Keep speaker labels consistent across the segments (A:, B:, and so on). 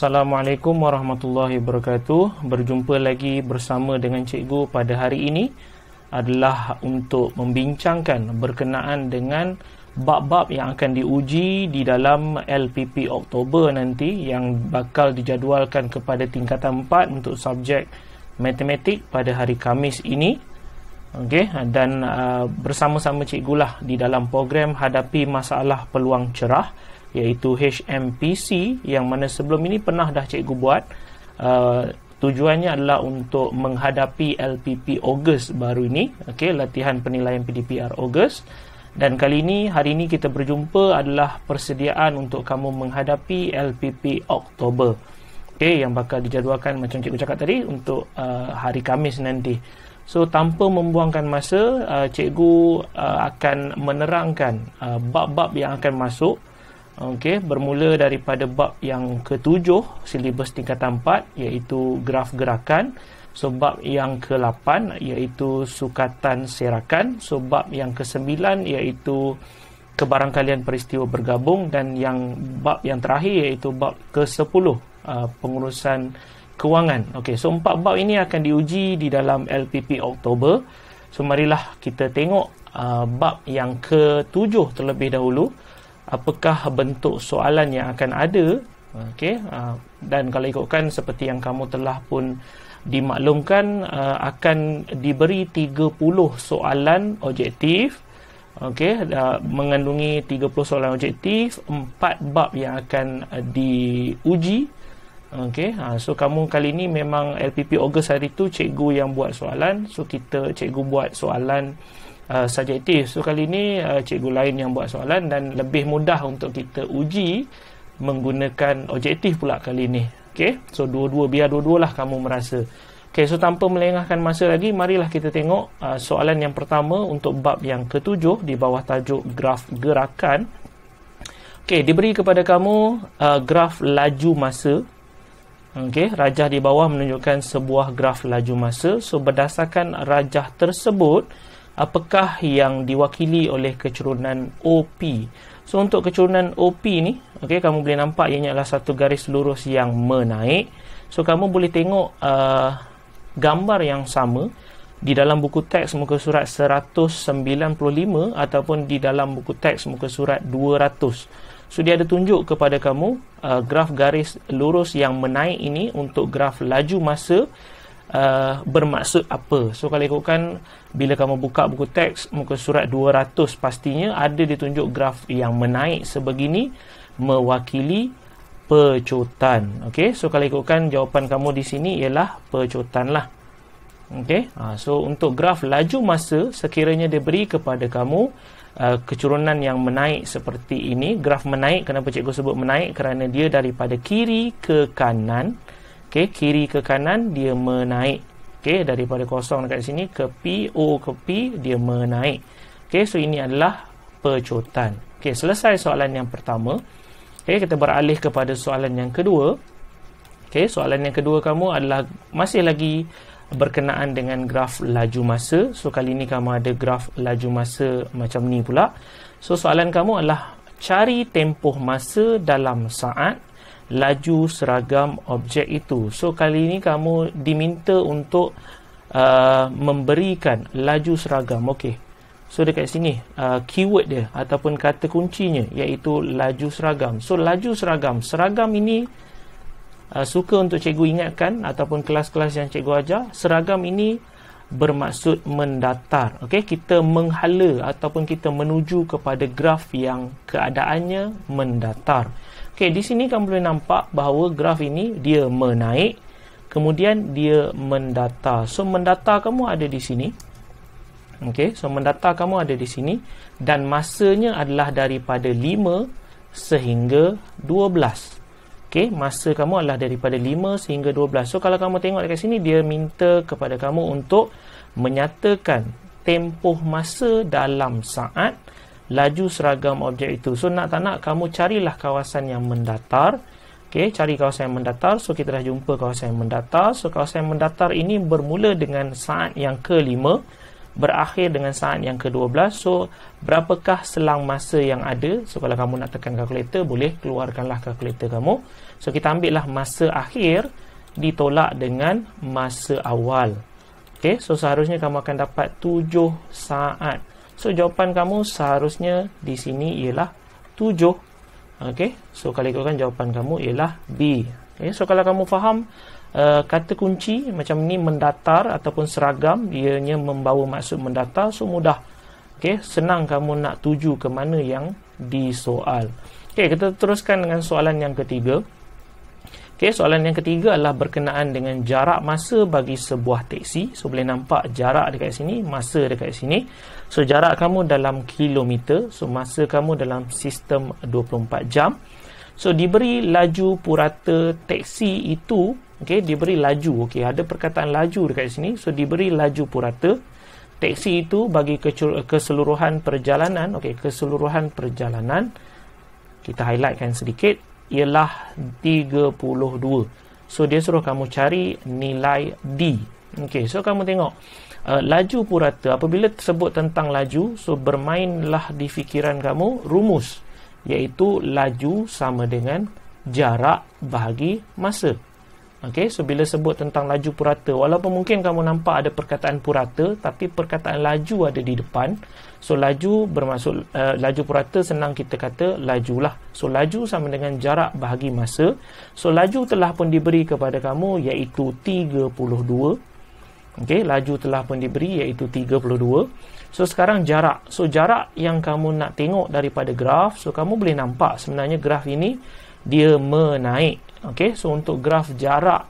A: Assalamualaikum warahmatullahi wabarakatuh. Berjumpa lagi bersama dengan cikgu pada hari ini adalah untuk membincangkan berkenaan dengan bab-bab yang akan diuji di dalam LPP Oktober nanti yang bakal dijadualkan kepada tingkatan 4 untuk subjek matematik pada hari Kamis ini. Okey dan uh, bersama-sama cikgulah di dalam program hadapi masalah peluang cerah iaitu HMPC yang mana sebelum ini pernah dah cikgu buat uh, tujuannya adalah untuk menghadapi LPP Ogos baru ini okay latihan penilaian PDPR Ogos dan kali ini hari ini kita berjumpa adalah persediaan untuk kamu menghadapi LPP Oktober okay yang bakal dijadualkan macam cikgu cakap tadi untuk uh, hari Kamis nanti So tanpa membuangkan masa, uh, cikgu uh, akan menerangkan uh, bab-bab yang akan masuk Okey, bermula daripada bab yang ketujuh silibus tingkatan 4 iaitu graf gerakan. So bab yang ke-8 iaitu sukatan serakan. So bab yang ke-9 iaitu kebarangkalian peristiwa bergabung dan yang bab yang terakhir iaitu bab ke-10 uh, pengurusan kewangan. Okey, so empat bab ini akan diuji di dalam LPP Oktober. So marilah kita tengok uh, bab yang ke-7 terlebih dahulu apakah bentuk soalan yang akan ada okey ah, dan kalau ikutkan seperti yang kamu telah pun dimaklumkan ah, akan diberi 30 soalan objektif okey uh, mengandungi 30 soalan objektif empat bab yang akan diuji okey so kamu kali ini memang LPP Ogos hari tu cikgu yang buat soalan so kita cikgu buat soalan uh, subjektif. So kali ini uh, cikgu lain yang buat soalan dan lebih mudah untuk kita uji menggunakan objektif pula kali ini, Okey. So dua-dua biar dua dua lah kamu merasa. Okey, so tanpa melengahkan masa lagi, marilah kita tengok uh, soalan yang pertama untuk bab yang ketujuh di bawah tajuk graf gerakan. Okey, diberi kepada kamu uh, graf laju masa. Okey, rajah di bawah menunjukkan sebuah graf laju masa. So berdasarkan rajah tersebut, apakah yang diwakili oleh kecerunan OP. So untuk kecerunan OP ni, okay, kamu boleh nampak ianya adalah satu garis lurus yang menaik. So kamu boleh tengok uh, gambar yang sama di dalam buku teks muka surat 195 ataupun di dalam buku teks muka surat 200. So dia ada tunjuk kepada kamu uh, graf garis lurus yang menaik ini untuk graf laju masa uh, bermaksud apa. So kalau ikutkan bila kamu buka buku teks muka surat 200 pastinya ada ditunjuk graf yang menaik sebegini mewakili pecutan. Okay, So kalau ikutkan jawapan kamu di sini ialah pecutan lah. Okey. Ha, so untuk graf laju masa sekiranya dia beri kepada kamu Uh, kecurunan yang menaik seperti ini graf menaik kenapa cikgu sebut menaik kerana dia daripada kiri ke kanan okey kiri ke kanan dia menaik okey daripada kosong dekat sini ke P O ke P dia menaik okey so ini adalah pecutan okey selesai soalan yang pertama okey kita beralih kepada soalan yang kedua okey soalan yang kedua kamu adalah masih lagi berkenaan dengan graf laju masa so kali ni kamu ada graf laju masa macam ni pula so soalan kamu adalah cari tempoh masa dalam saat laju seragam objek itu. So kali ini kamu diminta untuk uh, memberikan laju seragam. Okey. So dekat sini uh, keyword dia ataupun kata kuncinya iaitu laju seragam. So laju seragam, seragam ini uh, suka untuk cikgu ingatkan ataupun kelas-kelas yang cikgu ajar, seragam ini bermaksud mendatar. Okey, kita menghala ataupun kita menuju kepada graf yang keadaannya mendatar. Okey, di sini kamu boleh nampak bahawa graf ini dia menaik kemudian dia mendata. So mendata kamu ada di sini. Okey, so mendata kamu ada di sini dan masanya adalah daripada 5 sehingga 12. Okey, masa kamu adalah daripada 5 sehingga 12. So kalau kamu tengok dekat sini dia minta kepada kamu untuk menyatakan tempoh masa dalam saat laju seragam objek itu. So nak tak nak kamu carilah kawasan yang mendatar. Okey, cari kawasan yang mendatar. So kita dah jumpa kawasan yang mendatar. So kawasan yang mendatar ini bermula dengan saat yang kelima berakhir dengan saat yang ke-12. So berapakah selang masa yang ada? So kalau kamu nak tekan kalkulator, boleh keluarkanlah kalkulator kamu. So kita ambil lah masa akhir ditolak dengan masa awal. Okey, so seharusnya kamu akan dapat 7 saat So jawapan kamu seharusnya di sini ialah 7. Okey. So kalau ikutkan jawapan kamu ialah B. Okay. So kalau kamu faham uh, kata kunci macam ni mendatar ataupun seragam ianya membawa maksud mendatar so mudah. Okey, senang kamu nak tuju ke mana yang di soal. Okey, kita teruskan dengan soalan yang ketiga. Okey, soalan yang ketiga adalah berkenaan dengan jarak masa bagi sebuah teksi. So boleh nampak jarak dekat sini, masa dekat sini. So jarak kamu dalam kilometer, so masa kamu dalam sistem 24 jam. So diberi laju purata teksi itu, okay, diberi laju. Okay, ada perkataan laju dekat sini. So diberi laju purata teksi itu bagi keseluruhan perjalanan, okay, keseluruhan perjalanan kita highlightkan sedikit ialah 32. So dia suruh kamu cari nilai D. Okey, so kamu tengok uh, laju purata apabila tersebut tentang laju, so bermainlah di fikiran kamu rumus iaitu laju sama dengan jarak bahagi masa. Okay, so bila sebut tentang laju purata, walaupun mungkin kamu nampak ada perkataan purata, tapi perkataan laju ada di depan. So laju bermaksud uh, laju purata senang kita kata lajulah. So laju sama dengan jarak bahagi masa. So laju telah pun diberi kepada kamu iaitu 32. Okey, laju telah pun diberi iaitu 32. So sekarang jarak. So jarak yang kamu nak tengok daripada graf, so kamu boleh nampak sebenarnya graf ini dia menaik Okey, so untuk graf jarak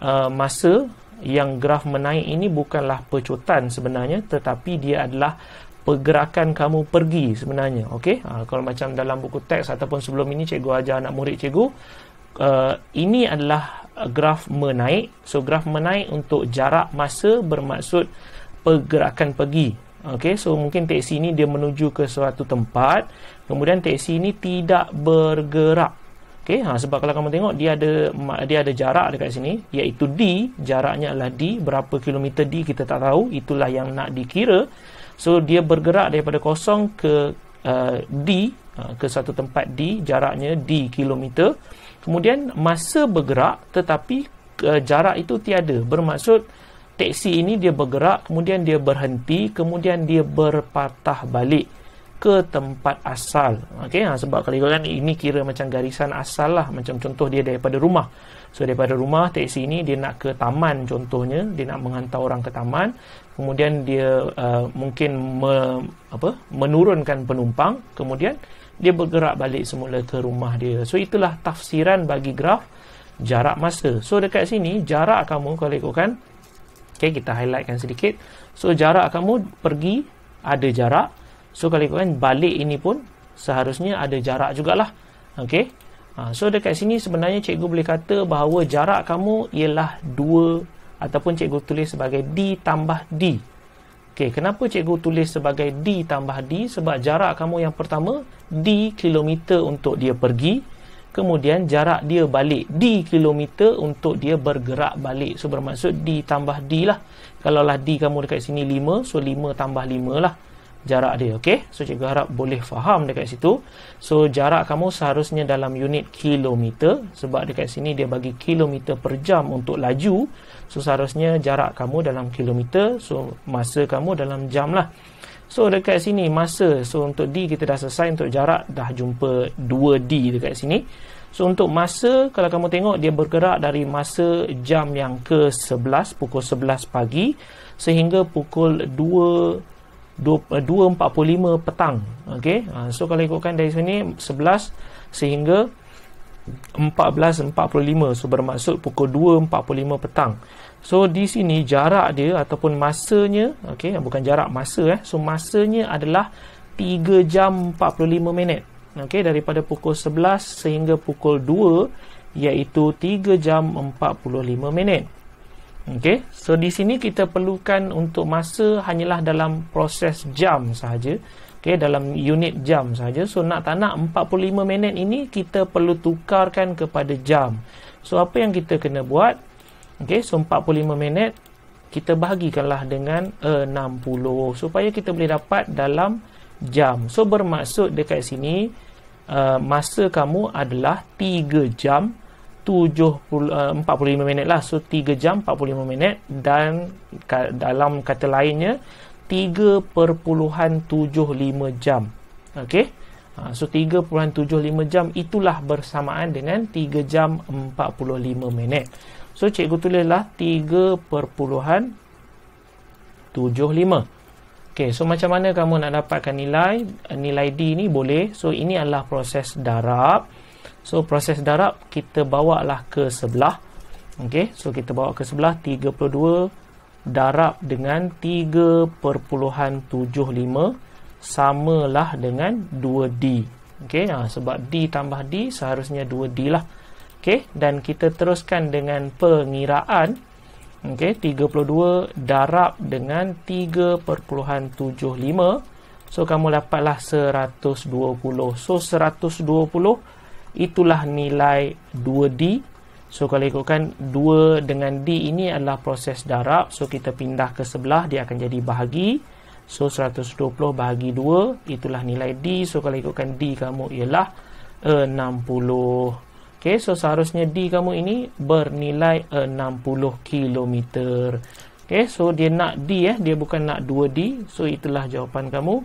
A: uh, masa yang graf menaik ini bukanlah pecutan sebenarnya tetapi dia adalah pergerakan kamu pergi sebenarnya. Okey, uh, kalau macam dalam buku teks ataupun sebelum ini cikgu ajar anak murid cikgu, uh, ini adalah graf menaik. So graf menaik untuk jarak masa bermaksud pergerakan pergi. Okey, so mungkin teksi ini dia menuju ke suatu tempat, kemudian teksi ini tidak bergerak. Okey, ha, sebab kalau kamu tengok dia ada dia ada jarak dekat sini iaitu d jaraknya adalah d berapa kilometer d kita tak tahu itulah yang nak dikira. So dia bergerak daripada kosong ke uh, d uh, ke satu tempat d jaraknya d kilometer. Kemudian masa bergerak tetapi uh, jarak itu tiada. Bermaksud teksi ini dia bergerak kemudian dia berhenti kemudian dia berpatah balik ke tempat asal okey ha, sebab kalau ikutkan ini kira macam garisan asal lah macam contoh dia daripada rumah so daripada rumah teksi ini dia nak ke taman contohnya dia nak menghantar orang ke taman kemudian dia uh, mungkin me, apa menurunkan penumpang kemudian dia bergerak balik semula ke rumah dia so itulah tafsiran bagi graf jarak masa so dekat sini jarak kamu kalau ikutkan okey kita highlightkan sedikit so jarak kamu pergi ada jarak So kalau ikutkan balik ini pun seharusnya ada jarak jugalah. Okey. Ha, so dekat sini sebenarnya cikgu boleh kata bahawa jarak kamu ialah 2 ataupun cikgu tulis sebagai D tambah D. Okey, kenapa cikgu tulis sebagai D tambah D? Sebab jarak kamu yang pertama D kilometer untuk dia pergi. Kemudian jarak dia balik D kilometer untuk dia bergerak balik. So bermaksud D tambah D lah. Kalaulah D kamu dekat sini 5, so 5 tambah 5 lah jarak dia okey so cikgu harap boleh faham dekat situ so jarak kamu seharusnya dalam unit kilometer sebab dekat sini dia bagi kilometer per jam untuk laju so seharusnya jarak kamu dalam kilometer so masa kamu dalam jam lah so dekat sini masa so untuk d kita dah selesai untuk jarak dah jumpa 2d dekat sini So untuk masa kalau kamu tengok dia bergerak dari masa jam yang ke-11 pukul 11 pagi sehingga pukul 2.45 eh, petang ok ah, so kalau ikutkan dari sini 11 sehingga 14.45 so bermaksud pukul 2.45 petang so di sini jarak dia ataupun masanya ok ah, bukan jarak masa eh so masanya adalah 3 jam 45 minit ok daripada pukul 11 sehingga pukul 2 iaitu 3 jam 45 minit Okey, so di sini kita perlukan untuk masa hanyalah dalam proses jam sahaja. Okey, dalam unit jam sahaja. So nak tak nak 45 minit ini kita perlu tukarkan kepada jam. So apa yang kita kena buat? Okey, so 45 minit kita bahagikanlah dengan 60 supaya kita boleh dapat dalam jam. So bermaksud dekat sini uh, masa kamu adalah 3 jam 45 eh, minit lah so 3 jam 45 minit dan ka, dalam kata lainnya perpuluhan 3.75 jam ok ha, so perpuluhan 3.75 jam itulah bersamaan dengan 3 jam 45 minit so cikgu tulislah 3.75 Okay, so macam mana kamu nak dapatkan nilai nilai D ni boleh so ini adalah proses darab So proses darab kita bawa lah ke sebelah. Okey, so kita bawa ke sebelah 32 darab dengan 3.75 lah dengan 2D. Okey, ha, sebab D tambah D seharusnya 2D lah. Okey, dan kita teruskan dengan pengiraan. Okey, 32 darab dengan 3.75. So kamu dapatlah 120. So 120 itulah nilai 2D so kalau ikutkan 2 dengan D ini adalah proses darab so kita pindah ke sebelah dia akan jadi bahagi so 120 bahagi 2 itulah nilai D so kalau ikutkan D kamu ialah 60 eh, ok so seharusnya D kamu ini bernilai 60 km ok so dia nak D eh dia bukan nak 2D so itulah jawapan kamu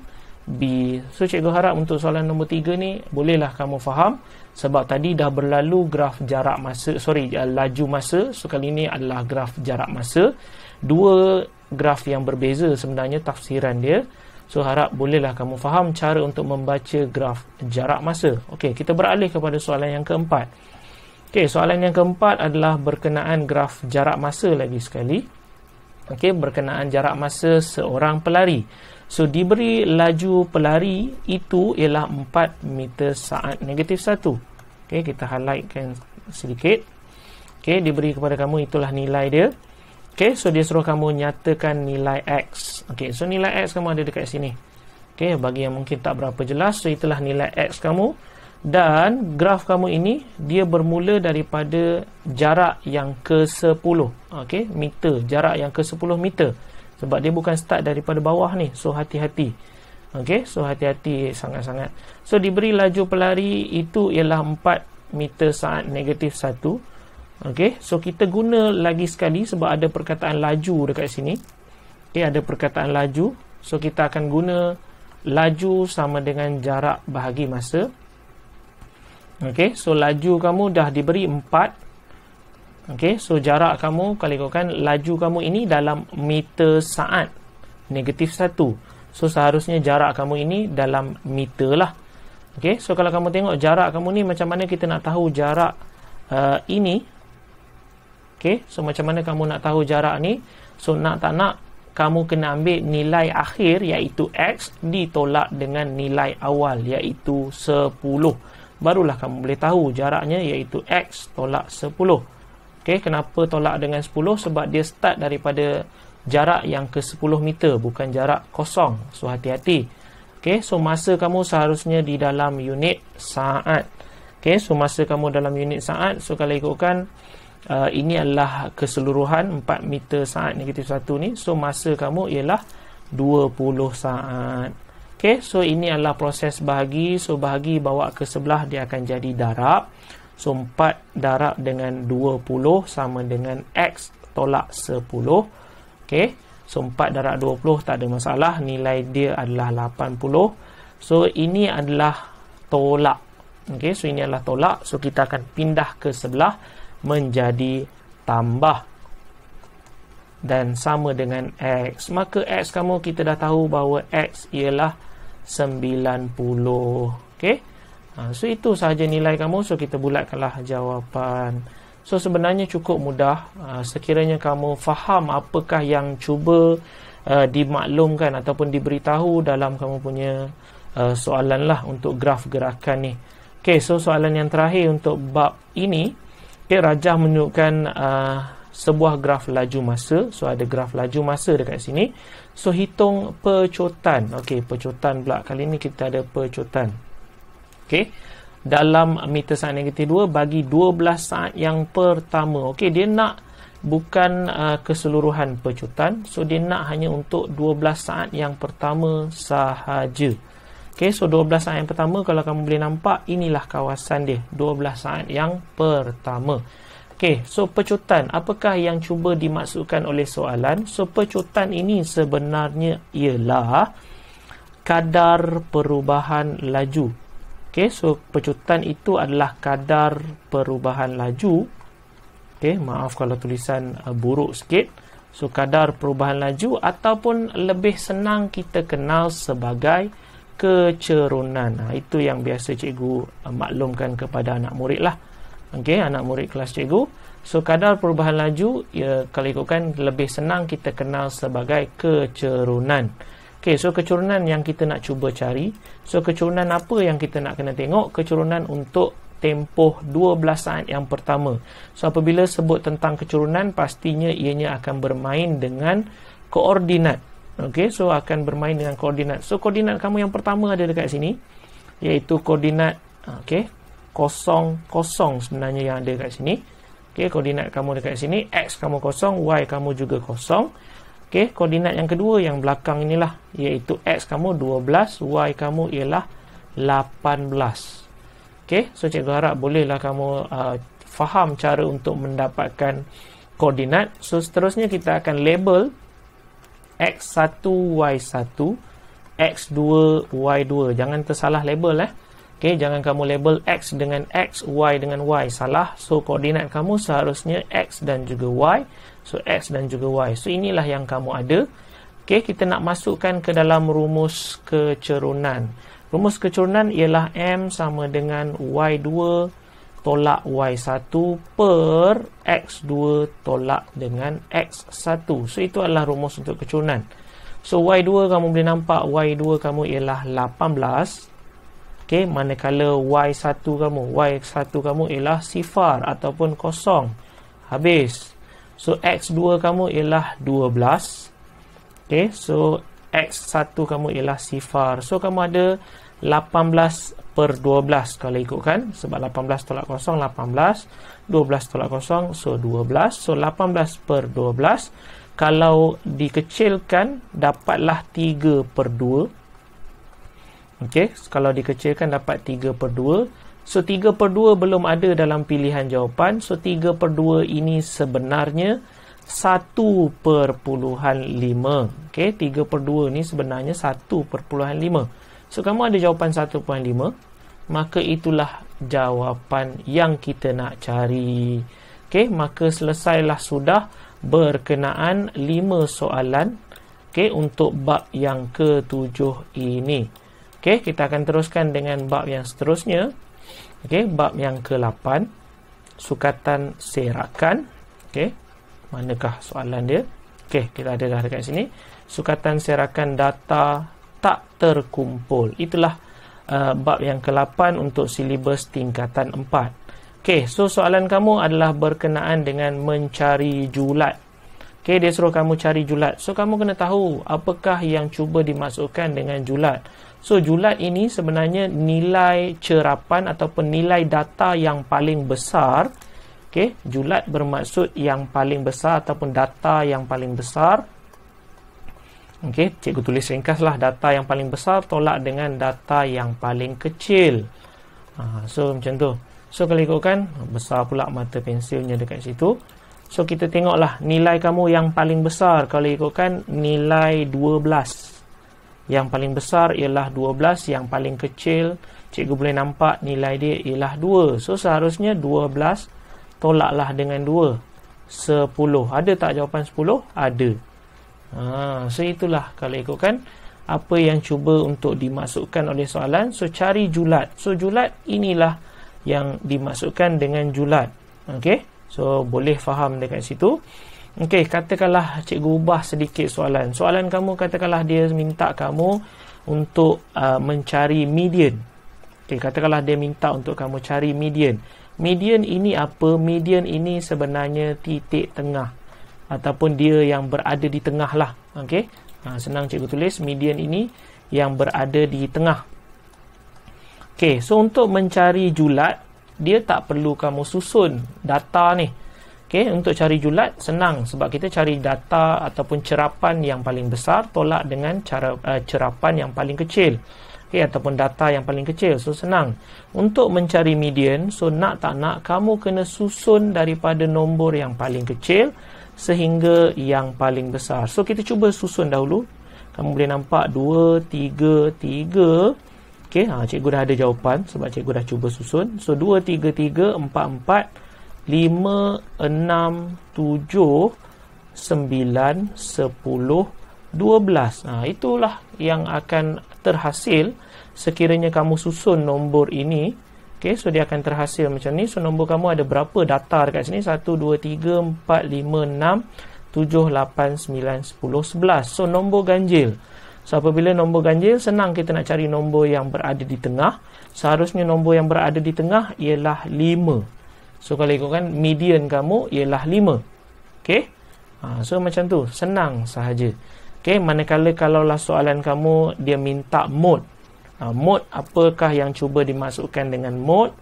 A: B. So cikgu harap untuk soalan nombor 3 ni bolehlah kamu faham sebab tadi dah berlalu graf jarak masa sorry uh, laju masa so kali ini adalah graf jarak masa dua graf yang berbeza sebenarnya tafsiran dia so harap bolehlah kamu faham cara untuk membaca graf jarak masa okey kita beralih kepada soalan yang keempat okey soalan yang keempat adalah berkenaan graf jarak masa lagi sekali okey berkenaan jarak masa seorang pelari So diberi laju pelari itu ialah 4 meter saat negatif 1. Okey, kita highlightkan sedikit. Okey, diberi kepada kamu itulah nilai dia. Okey, so dia suruh kamu nyatakan nilai X. Okey, so nilai X kamu ada dekat sini. Okey, bagi yang mungkin tak berapa jelas, so itulah nilai X kamu. Dan graf kamu ini, dia bermula daripada jarak yang ke-10. Okey, meter. Jarak yang ke-10 meter sebab dia bukan start daripada bawah ni so hati-hati okey so hati-hati sangat-sangat so diberi laju pelari itu ialah 4 meter saat negatif 1 okey so kita guna lagi sekali sebab ada perkataan laju dekat sini okey ada perkataan laju so kita akan guna laju sama dengan jarak bahagi masa okey so laju kamu dah diberi 4 Okay, so jarak kamu kalau ikutkan laju kamu ini dalam meter saat negatif satu, So seharusnya jarak kamu ini dalam meter lah. Okay, so kalau kamu tengok jarak kamu ni macam mana kita nak tahu jarak uh, ini. Okay, so macam mana kamu nak tahu jarak ni. So nak tak nak kamu kena ambil nilai akhir iaitu X ditolak dengan nilai awal iaitu 10. Barulah kamu boleh tahu jaraknya iaitu X tolak 10. Okay, kenapa tolak dengan 10? Sebab dia start daripada jarak yang ke 10 meter, bukan jarak kosong. So, hati-hati. Okay, so masa kamu seharusnya di dalam unit saat. Okay, so masa kamu dalam unit saat. So, kalau ikutkan, uh, ini adalah keseluruhan 4 meter saat negatif 1 ni. So, masa kamu ialah 20 saat. Okay, so ini adalah proses bahagi. So, bahagi bawa ke sebelah, dia akan jadi darab. So, 4 darab dengan 20 sama dengan X tolak 10. Okay. So, 4 darab 20 tak ada masalah. Nilai dia adalah 80. So, ini adalah tolak. Okay. So, ini adalah tolak. So, kita akan pindah ke sebelah menjadi tambah. Dan sama dengan X. Maka X kamu kita dah tahu bahawa X ialah 90. Okay. Ha, so itu sahaja nilai kamu so kita bulatkanlah jawapan. So sebenarnya cukup mudah ha, sekiranya kamu faham apakah yang cuba uh, dimaklumkan ataupun diberitahu dalam kamu punya uh, soalan lah untuk graf gerakan ni. Okay, so soalan yang terakhir untuk bab ini, okay, Rajah menunjukkan uh, sebuah graf laju masa. So, ada graf laju masa dekat sini. So, hitung pecutan. Okay, pecutan pula. Kali ini kita ada Pecutan okey dalam meter saat negatif 2 bagi 12 saat yang pertama okey dia nak bukan uh, keseluruhan pecutan so dia nak hanya untuk 12 saat yang pertama sahaja okey so 12 saat yang pertama kalau kamu boleh nampak inilah kawasan dia 12 saat yang pertama Okey, so pecutan, apakah yang cuba dimaksudkan oleh soalan? So pecutan ini sebenarnya ialah kadar perubahan laju Okey, so pecutan itu adalah kadar perubahan laju. Okey, maaf kalau tulisan uh, buruk sikit. So kadar perubahan laju ataupun lebih senang kita kenal sebagai kecerunan. Nah, itu yang biasa cikgu uh, maklumkan kepada anak murid lah. Okey, anak murid kelas cikgu. So kadar perubahan laju ya, kalau ikutkan lebih senang kita kenal sebagai kecerunan. Okay, so kecurunan yang kita nak cuba cari, so kecurunan apa yang kita nak kena tengok? Kecurunan untuk tempoh 12 saat yang pertama. So apabila sebut tentang kecurunan, pastinya ianya akan bermain dengan koordinat. Okay, so akan bermain dengan koordinat. So koordinat kamu yang pertama ada dekat sini iaitu koordinat okay, kosong kosong sebenarnya yang ada dekat sini. Okay, koordinat kamu dekat sini x kamu kosong, y kamu juga kosong. Okey, koordinat yang kedua yang belakang inilah iaitu x kamu 12, y kamu ialah 18. Okey, so cikgu harap bolehlah kamu uh, faham cara untuk mendapatkan koordinat. So seterusnya kita akan label x1, y1, x2, y2. Jangan tersalah label eh. Okey, jangan kamu label x dengan x, y dengan y. Salah. So koordinat kamu seharusnya x dan juga y. So X dan juga Y. So inilah yang kamu ada. Okay, kita nak masukkan ke dalam rumus kecerunan. Rumus kecerunan ialah M sama dengan Y2 tolak Y1 per X2 tolak dengan X1. So itu adalah rumus untuk kecerunan. So Y2 kamu boleh nampak Y2 kamu ialah 18. Okay, manakala Y1 kamu Y1 kamu ialah sifar ataupun kosong habis So x2 kamu ialah 12. Okay, so x1 kamu ialah sifar. So kamu ada 18 per 12 kalau ikutkan. Sebab 18 tolak kosong, 18. 12 tolak kosong, so 12. So 18 per 12. Kalau dikecilkan, dapatlah 3 per 2. Okay, kalau dikecilkan dapat 3 per 2. So 3 per 2 belum ada dalam pilihan jawapan. So 3 per 2 ini sebenarnya 1 per puluhan 5. Okay, 3 per 2 ini sebenarnya 1 per puluhan 5. So kamu ada jawapan 1 per puluhan 5, maka itulah jawapan yang kita nak cari. Okay, maka selesailah sudah berkenaan 5 soalan okay, untuk bab yang ketujuh ini. Okay, kita akan teruskan dengan bab yang seterusnya. Okey, bab yang ke-8 sukatan serakan. Okey. Manakah soalan dia? Okey, kita ada dah dekat sini. Sukatan serakan data tak terkumpul. Itulah uh, bab yang ke-8 untuk silibus tingkatan 4. Okey, so soalan kamu adalah berkenaan dengan mencari julat. Okey, dia suruh kamu cari julat. So kamu kena tahu apakah yang cuba dimasukkan dengan julat. So julat ini sebenarnya nilai cerapan ataupun nilai data yang paling besar. Okey, julat bermaksud yang paling besar ataupun data yang paling besar. Okey, cikgu tulis ringkaslah data yang paling besar tolak dengan data yang paling kecil. Ah, so macam tu. So kalau ikutkan besar pula mata pensilnya dekat situ. So kita tengoklah nilai kamu yang paling besar kalau ikutkan nilai yang paling besar ialah 12, yang paling kecil cikgu boleh nampak nilai dia ialah 2. So seharusnya 12 tolaklah dengan 2. 10. Ada tak jawapan 10? Ada. Ha, so itulah kalau ikutkan apa yang cuba untuk dimasukkan oleh soalan. So cari julat. So julat inilah yang dimasukkan dengan julat. okay? So boleh faham dekat situ. Okey, katakanlah cikgu ubah sedikit soalan. Soalan kamu katakanlah dia minta kamu untuk uh, mencari median. Okey, katakanlah dia minta untuk kamu cari median. Median ini apa? Median ini sebenarnya titik tengah ataupun dia yang berada di tengah lah. Okey, ha, senang cikgu tulis. Median ini yang berada di tengah. Okey, so untuk mencari julat, dia tak perlu kamu susun data ni. Okay, untuk cari julat senang sebab kita cari data ataupun cerapan yang paling besar tolak dengan cara uh, cerapan yang paling kecil. okay, ataupun data yang paling kecil. So senang. Untuk mencari median, so nak tak nak kamu kena susun daripada nombor yang paling kecil sehingga yang paling besar. So kita cuba susun dahulu. Kamu boleh nampak 2 3 3 okay? ha, cikgu dah ada jawapan sebab cikgu dah cuba susun. So, 2, 3, 3, 4, 4, 12. Ha, itulah yang akan terhasil sekiranya kamu susun nombor ini. Okay, so, dia akan terhasil macam ni. So, nombor kamu ada berapa data dekat sini? 1, 2, 3, 4, 5, 6, 7, 8, 9, 10, 11. So, nombor ganjil. So, apabila nombor ganjil, senang kita nak cari nombor yang berada di tengah. Seharusnya nombor yang berada di tengah ialah 5. So kalau ikutkan median kamu ialah 5. Okey. Ha, so macam tu, senang sahaja. Okey, manakala kalaulah soalan kamu dia minta mode. Ha, mode apakah yang cuba dimasukkan dengan mode?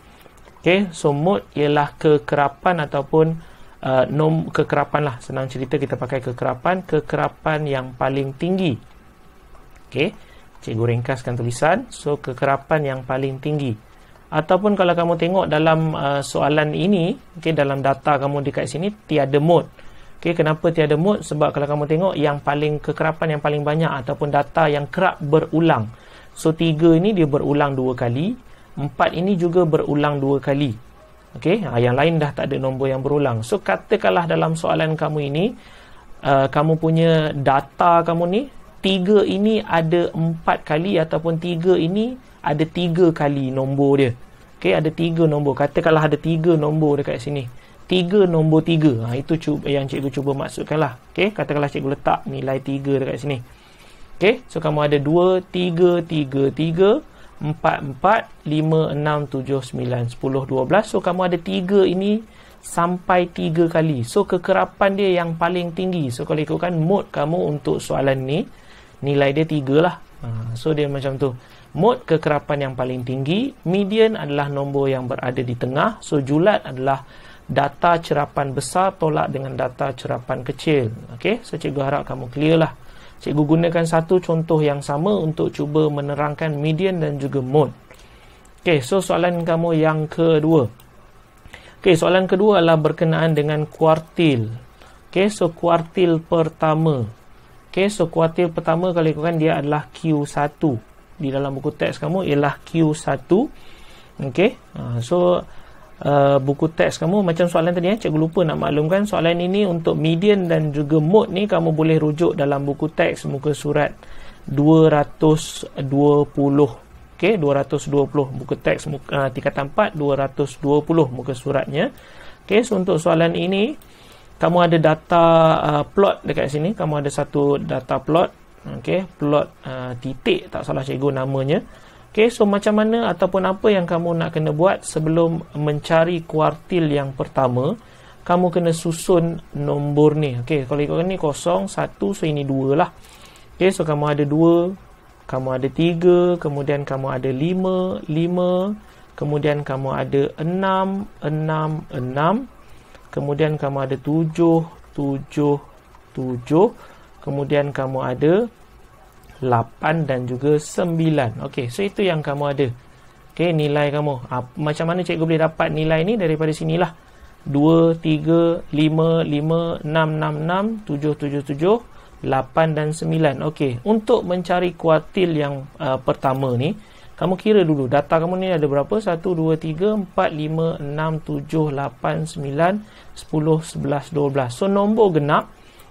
A: Okey, so mode ialah kekerapan ataupun uh, nom kekerapan lah. Senang cerita kita pakai kekerapan, kekerapan yang paling tinggi. Okey. Cikgu ringkaskan tulisan. So kekerapan yang paling tinggi ataupun kalau kamu tengok dalam uh, soalan ini okey dalam data kamu dekat sini tiada mood okey kenapa tiada mood sebab kalau kamu tengok yang paling kekerapan yang paling banyak ataupun data yang kerap berulang so tiga ini dia berulang dua kali empat ini juga berulang dua kali Okay, ha, yang lain dah tak ada nombor yang berulang so katakanlah dalam soalan kamu ini uh, kamu punya data kamu ni tiga ini ada empat kali ataupun tiga ini ada tiga kali nombor dia Okay, ada tiga nombor katakanlah ada tiga nombor dekat sini tiga nombor tiga ha, itu cuba, yang cikgu cuba maksudkan lah okay, katakanlah cikgu letak nilai tiga dekat sini Okay, so kamu ada dua, tiga, tiga, tiga, empat, empat, lima, enam, tujuh, sembilan, sepuluh, dua belas. So, kamu ada tiga ini sampai tiga kali. So, kekerapan dia yang paling tinggi. So, kalau ikutkan mode kamu untuk soalan ni, nilai dia tiga lah. Ha, so, dia macam tu mode kekerapan yang paling tinggi, median adalah nombor yang berada di tengah, so julat adalah data cerapan besar tolak dengan data cerapan kecil. Okey, so cikgu harap kamu clear lah. Cikgu gunakan satu contoh yang sama untuk cuba menerangkan median dan juga mode. Okey, so soalan kamu yang kedua. Okey, soalan kedua adalah berkenaan dengan kuartil. Okey, so kuartil pertama. Okey, so kuartil pertama kalau ikutkan dia adalah Q1 di dalam buku teks kamu ialah Q1 okey uh, so uh, buku teks kamu macam soalan tadi ya cikgu lupa nak maklumkan soalan ini untuk median dan juga mode ni kamu boleh rujuk dalam buku teks muka surat 220 okey 220 buku teks muka, uh, tingkatan 4 220 muka suratnya okey so untuk soalan ini kamu ada data uh, plot dekat sini kamu ada satu data plot okey plot uh, titik tak salah cikgu namanya okey so macam mana ataupun apa yang kamu nak kena buat sebelum mencari kuartil yang pertama kamu kena susun nombor ni okey kalau ikut ni kosong satu so ini dua lah okey so kamu ada dua kamu ada tiga kemudian kamu ada lima lima kemudian kamu ada enam enam enam kemudian kamu ada tujuh tujuh tujuh kemudian kamu ada 8 dan juga 9 Okey, so itu yang kamu ada Okey, nilai kamu ha, macam mana cikgu boleh dapat nilai ni daripada sinilah 2, 3, 5, 5, 6, 6, 6, 7, 7, 7, 8 dan 9 ok untuk mencari kuartil yang uh, pertama ni kamu kira dulu data kamu ni ada berapa 1, 2, 3, 4, 5, 6, 7, 8, 9, 10, 11, 12 so nombor genap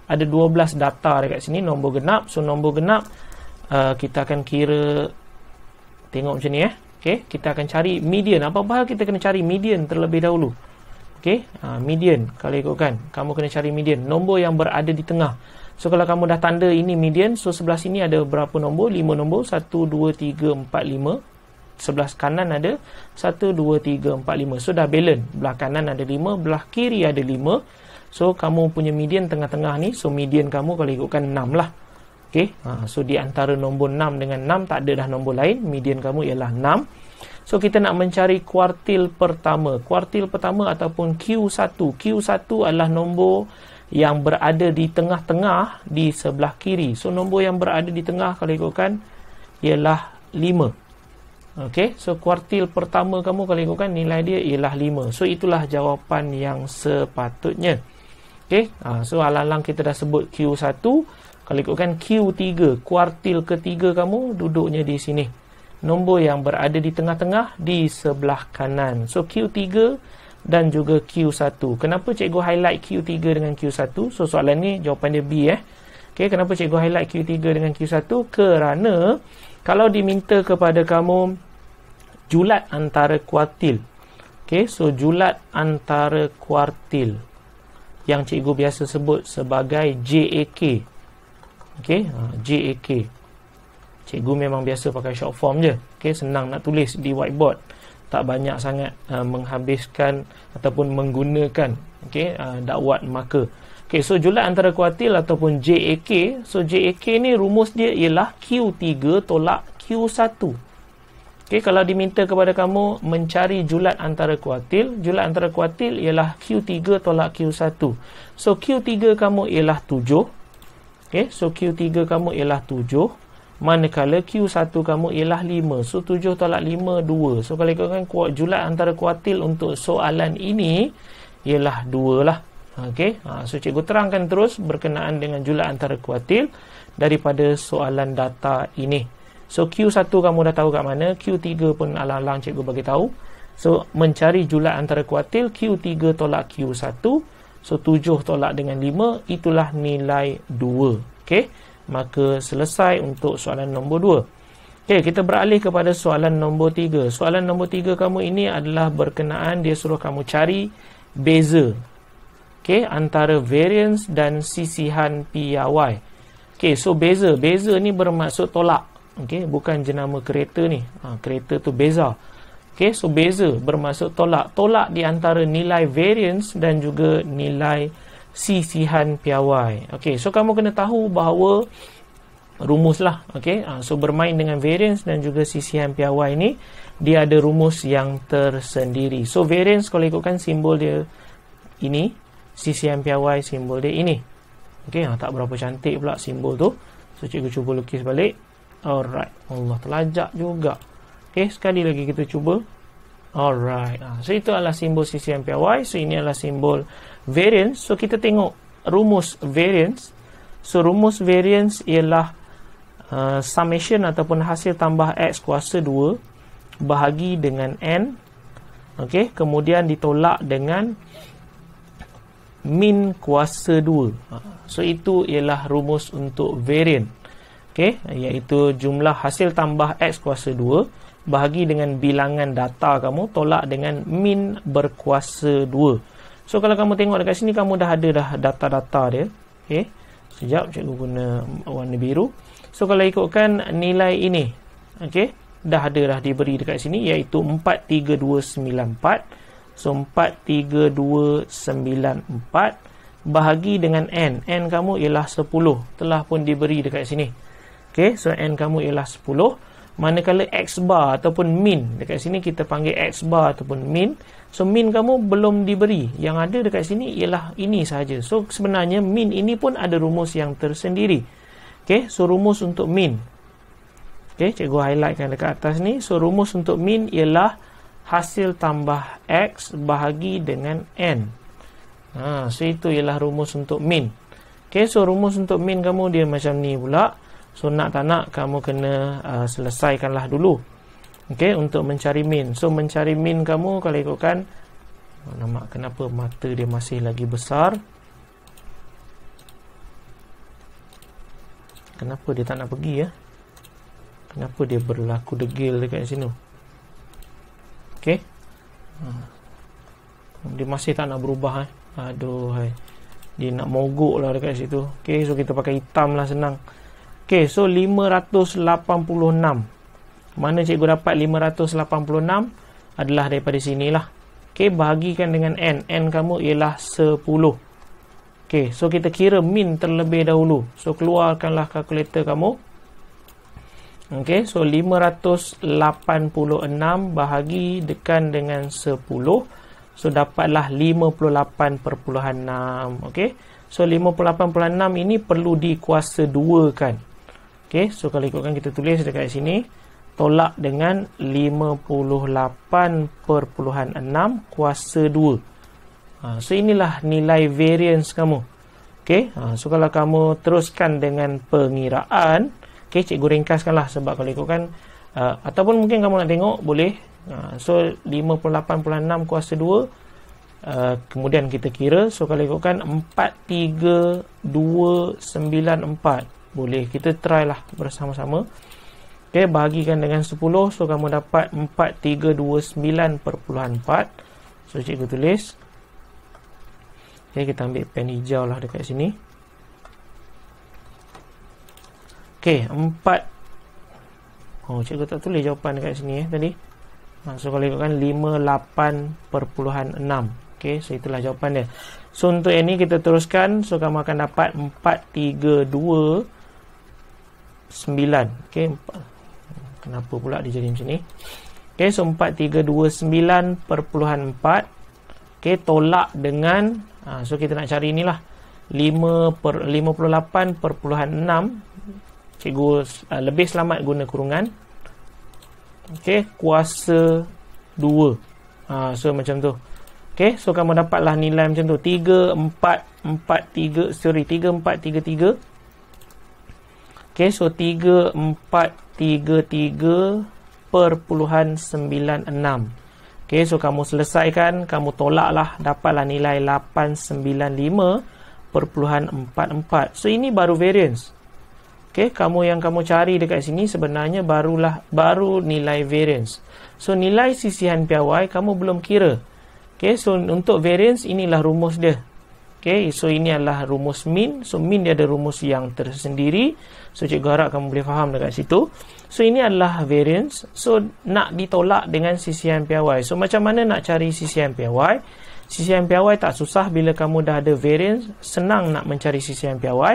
A: ada 12 data dekat sini nombor genap so nombor genap uh, kita akan kira tengok macam ni eh okey kita akan cari median apa bahal kita kena cari median terlebih dahulu okey uh, median kalau ikutkan kamu kena cari median nombor yang berada di tengah so kalau kamu dah tanda ini median so sebelah sini ada berapa nombor 5 nombor 1 2 3 4 5 sebelah kanan ada 1 2 3 4 5 so dah balance belah kanan ada 5 belah kiri ada So kamu punya median tengah-tengah ni So median kamu kalau ikutkan 6 lah Okay ha, So di antara nombor 6 dengan 6 Tak ada dah nombor lain Median kamu ialah 6 So kita nak mencari kuartil pertama Kuartil pertama ataupun Q1 Q1 adalah nombor yang berada di tengah-tengah di sebelah kiri. So nombor yang berada di tengah kalau ikutkan ialah 5. Okey, so kuartil pertama kamu kalau ikutkan nilai dia ialah 5. So itulah jawapan yang sepatutnya. Okay. Ha, ah, so alang-alang kita dah sebut Q1 kalau ikutkan Q3 kuartil ketiga kamu duduknya di sini nombor yang berada di tengah-tengah di sebelah kanan so Q3 dan juga Q1 kenapa cikgu highlight Q3 dengan Q1 so soalan ni jawapan dia B eh Okay, kenapa cikgu highlight Q3 dengan Q1 kerana kalau diminta kepada kamu julat antara kuartil Okay, so julat antara kuartil yang cikgu biasa sebut sebagai JAK okey ha, JAK cikgu memang biasa pakai short form je okey senang nak tulis di whiteboard tak banyak sangat uh, menghabiskan ataupun menggunakan okey uh, dakwat maka okey so julat antara kuatil ataupun JAK so JAK ni rumus dia ialah Q3 tolak Q1 Okay, kalau diminta kepada kamu mencari julat antara kuartil, julat antara kuartil ialah Q3 tolak Q1. So Q3 kamu ialah 7. okay? so Q3 kamu ialah 7 manakala Q1 kamu ialah 5. So 7 tolak 5 2. So kalau ikutkan kuat julat antara kuartil untuk soalan ini ialah 2 lah. okay? ha, so cikgu terangkan terus berkenaan dengan julat antara kuartil daripada soalan data ini. So Q1 kamu dah tahu kat mana, Q3 pun alang-alang cikgu bagi tahu. So mencari julat antara kuartil Q3 tolak Q1. So 7 tolak dengan 5 itulah nilai 2. Okey. Maka selesai untuk soalan nombor 2. Okey, kita beralih kepada soalan nombor 3. Soalan nombor 3 kamu ini adalah berkenaan dia suruh kamu cari beza. Okey, antara variance dan sisihan PRY. Okey, so beza. Beza ni bermaksud tolak okay, bukan jenama kereta ni ha, kereta tu beza okay, so beza bermaksud tolak tolak di antara nilai variance dan juga nilai sisihan piawai okay, so kamu kena tahu bahawa rumus lah okay? ha, so bermain dengan variance dan juga sisihan piawai ni dia ada rumus yang tersendiri so variance kalau ikutkan simbol dia ini sisihan piawai simbol dia ini Okey, ha, tak berapa cantik pula simbol tu. So cikgu cuba lukis balik. Alright. Allah telajak juga. Okay, sekali lagi kita cuba. Alright. Ah, so, itu adalah simbol CCMPY. So, ini adalah simbol variance. So, kita tengok rumus variance. So, rumus variance ialah uh, summation ataupun hasil tambah X kuasa 2 bahagi dengan N. Okay, kemudian ditolak dengan min kuasa 2. Ah, so, itu ialah rumus untuk variance okay, iaitu jumlah hasil tambah X kuasa 2 bahagi dengan bilangan data kamu tolak dengan min berkuasa 2 so kalau kamu tengok dekat sini kamu dah ada dah data-data dia ok sekejap cikgu guna warna biru so kalau ikutkan nilai ini ok dah ada dah diberi dekat sini iaitu 43294 so 43294 bahagi dengan N N kamu ialah 10 telah pun diberi dekat sini Okay, so n kamu ialah 10. Manakala x bar ataupun min, dekat sini kita panggil x bar ataupun min. So, min kamu belum diberi. Yang ada dekat sini ialah ini sahaja. So, sebenarnya min ini pun ada rumus yang tersendiri. Okay, so rumus untuk min. Okay, cikgu highlightkan dekat atas ni. So, rumus untuk min ialah hasil tambah x bahagi dengan n. Ha, so, itu ialah rumus untuk min. Okay, so rumus untuk min kamu dia macam ni pula. Okay. So nak tak nak kamu kena uh, selesaikanlah dulu. Okey untuk mencari min. So mencari min kamu kalau ikutkan nama kenapa mata dia masih lagi besar? Kenapa dia tak nak pergi ya? Kenapa dia berlaku degil dekat sini? Okey. Hmm. Dia masih tak nak berubah eh. Aduh hai. Dia nak mogok lah dekat situ. Okey, so kita pakai hitam lah senang. Okey, so 586. Mana cikgu dapat 586? Adalah daripada sinilah. Okey, bahagikan dengan N. N kamu ialah 10. Okey, so kita kira min terlebih dahulu. So, keluarkanlah kalkulator kamu. Okey, so 586 bahagi dekan dengan 10. So, dapatlah 58.6. Okey, so 58.6 ini perlu dikuasa 2 kan. Okey, so kalau ikutkan kita tulis dekat sini tolak dengan 58.6 kuasa 2. Ha, so inilah nilai variance kamu. Okey, ha, so kalau kamu teruskan dengan pengiraan, okey cikgu ringkaskanlah sebab kalau ikutkan uh, ataupun mungkin kamu nak tengok boleh. Ha, so 58.6 kuasa 2 Uh, ha, kemudian kita kira so kalau ikutkan 43294 boleh kita try lah bersama-sama Okey, bahagikan dengan 10 so kamu dapat 4329.4 so cikgu tulis Okey, kita ambil pen hijau lah dekat sini Okey, 4 oh cikgu tak tulis jawapan dekat sini eh tadi ha, so kalau ikutkan 58.6 ok so itulah jawapan dia so untuk yang ni kita teruskan so kamu akan dapat 432 9 okey kenapa pula dia jadi macam ni okey so 4329.4 okey tolak dengan ha, so kita nak cari inilah 5 per 58.6 cikgu uh, lebih selamat guna kurungan okey kuasa 2 uh, ha, so macam tu okey so kamu dapatlah nilai macam tu 3443 sorry 3433 Okay, so 3433 per puluhan 96. Okay, so kamu selesaikan, kamu tolaklah, dapatlah nilai 895 per puluhan 44. So, ini baru variance. Okay, kamu yang kamu cari dekat sini sebenarnya barulah baru nilai variance. So, nilai sisihan piawai kamu belum kira. Okay, so untuk variance inilah rumus dia. Okay, so ini adalah rumus min. So min dia ada rumus yang tersendiri. So cikgu harap kamu boleh faham dekat situ. So ini adalah variance. So nak ditolak dengan CCM PY. So macam mana nak cari CCM PY? CCM PY tak susah bila kamu dah ada variance, senang nak mencari CCM PY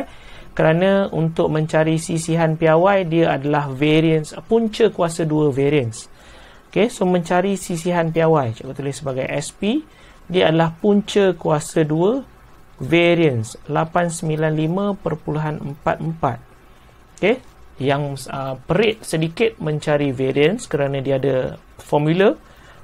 A: kerana untuk mencari sisihan PY dia adalah variance punca kuasa dua variance. Okay, so mencari sisihan PY, cikgu tulis sebagai SP, dia adalah punca kuasa dua variance 895.44 okey yang uh, perit sedikit mencari variance kerana dia ada formula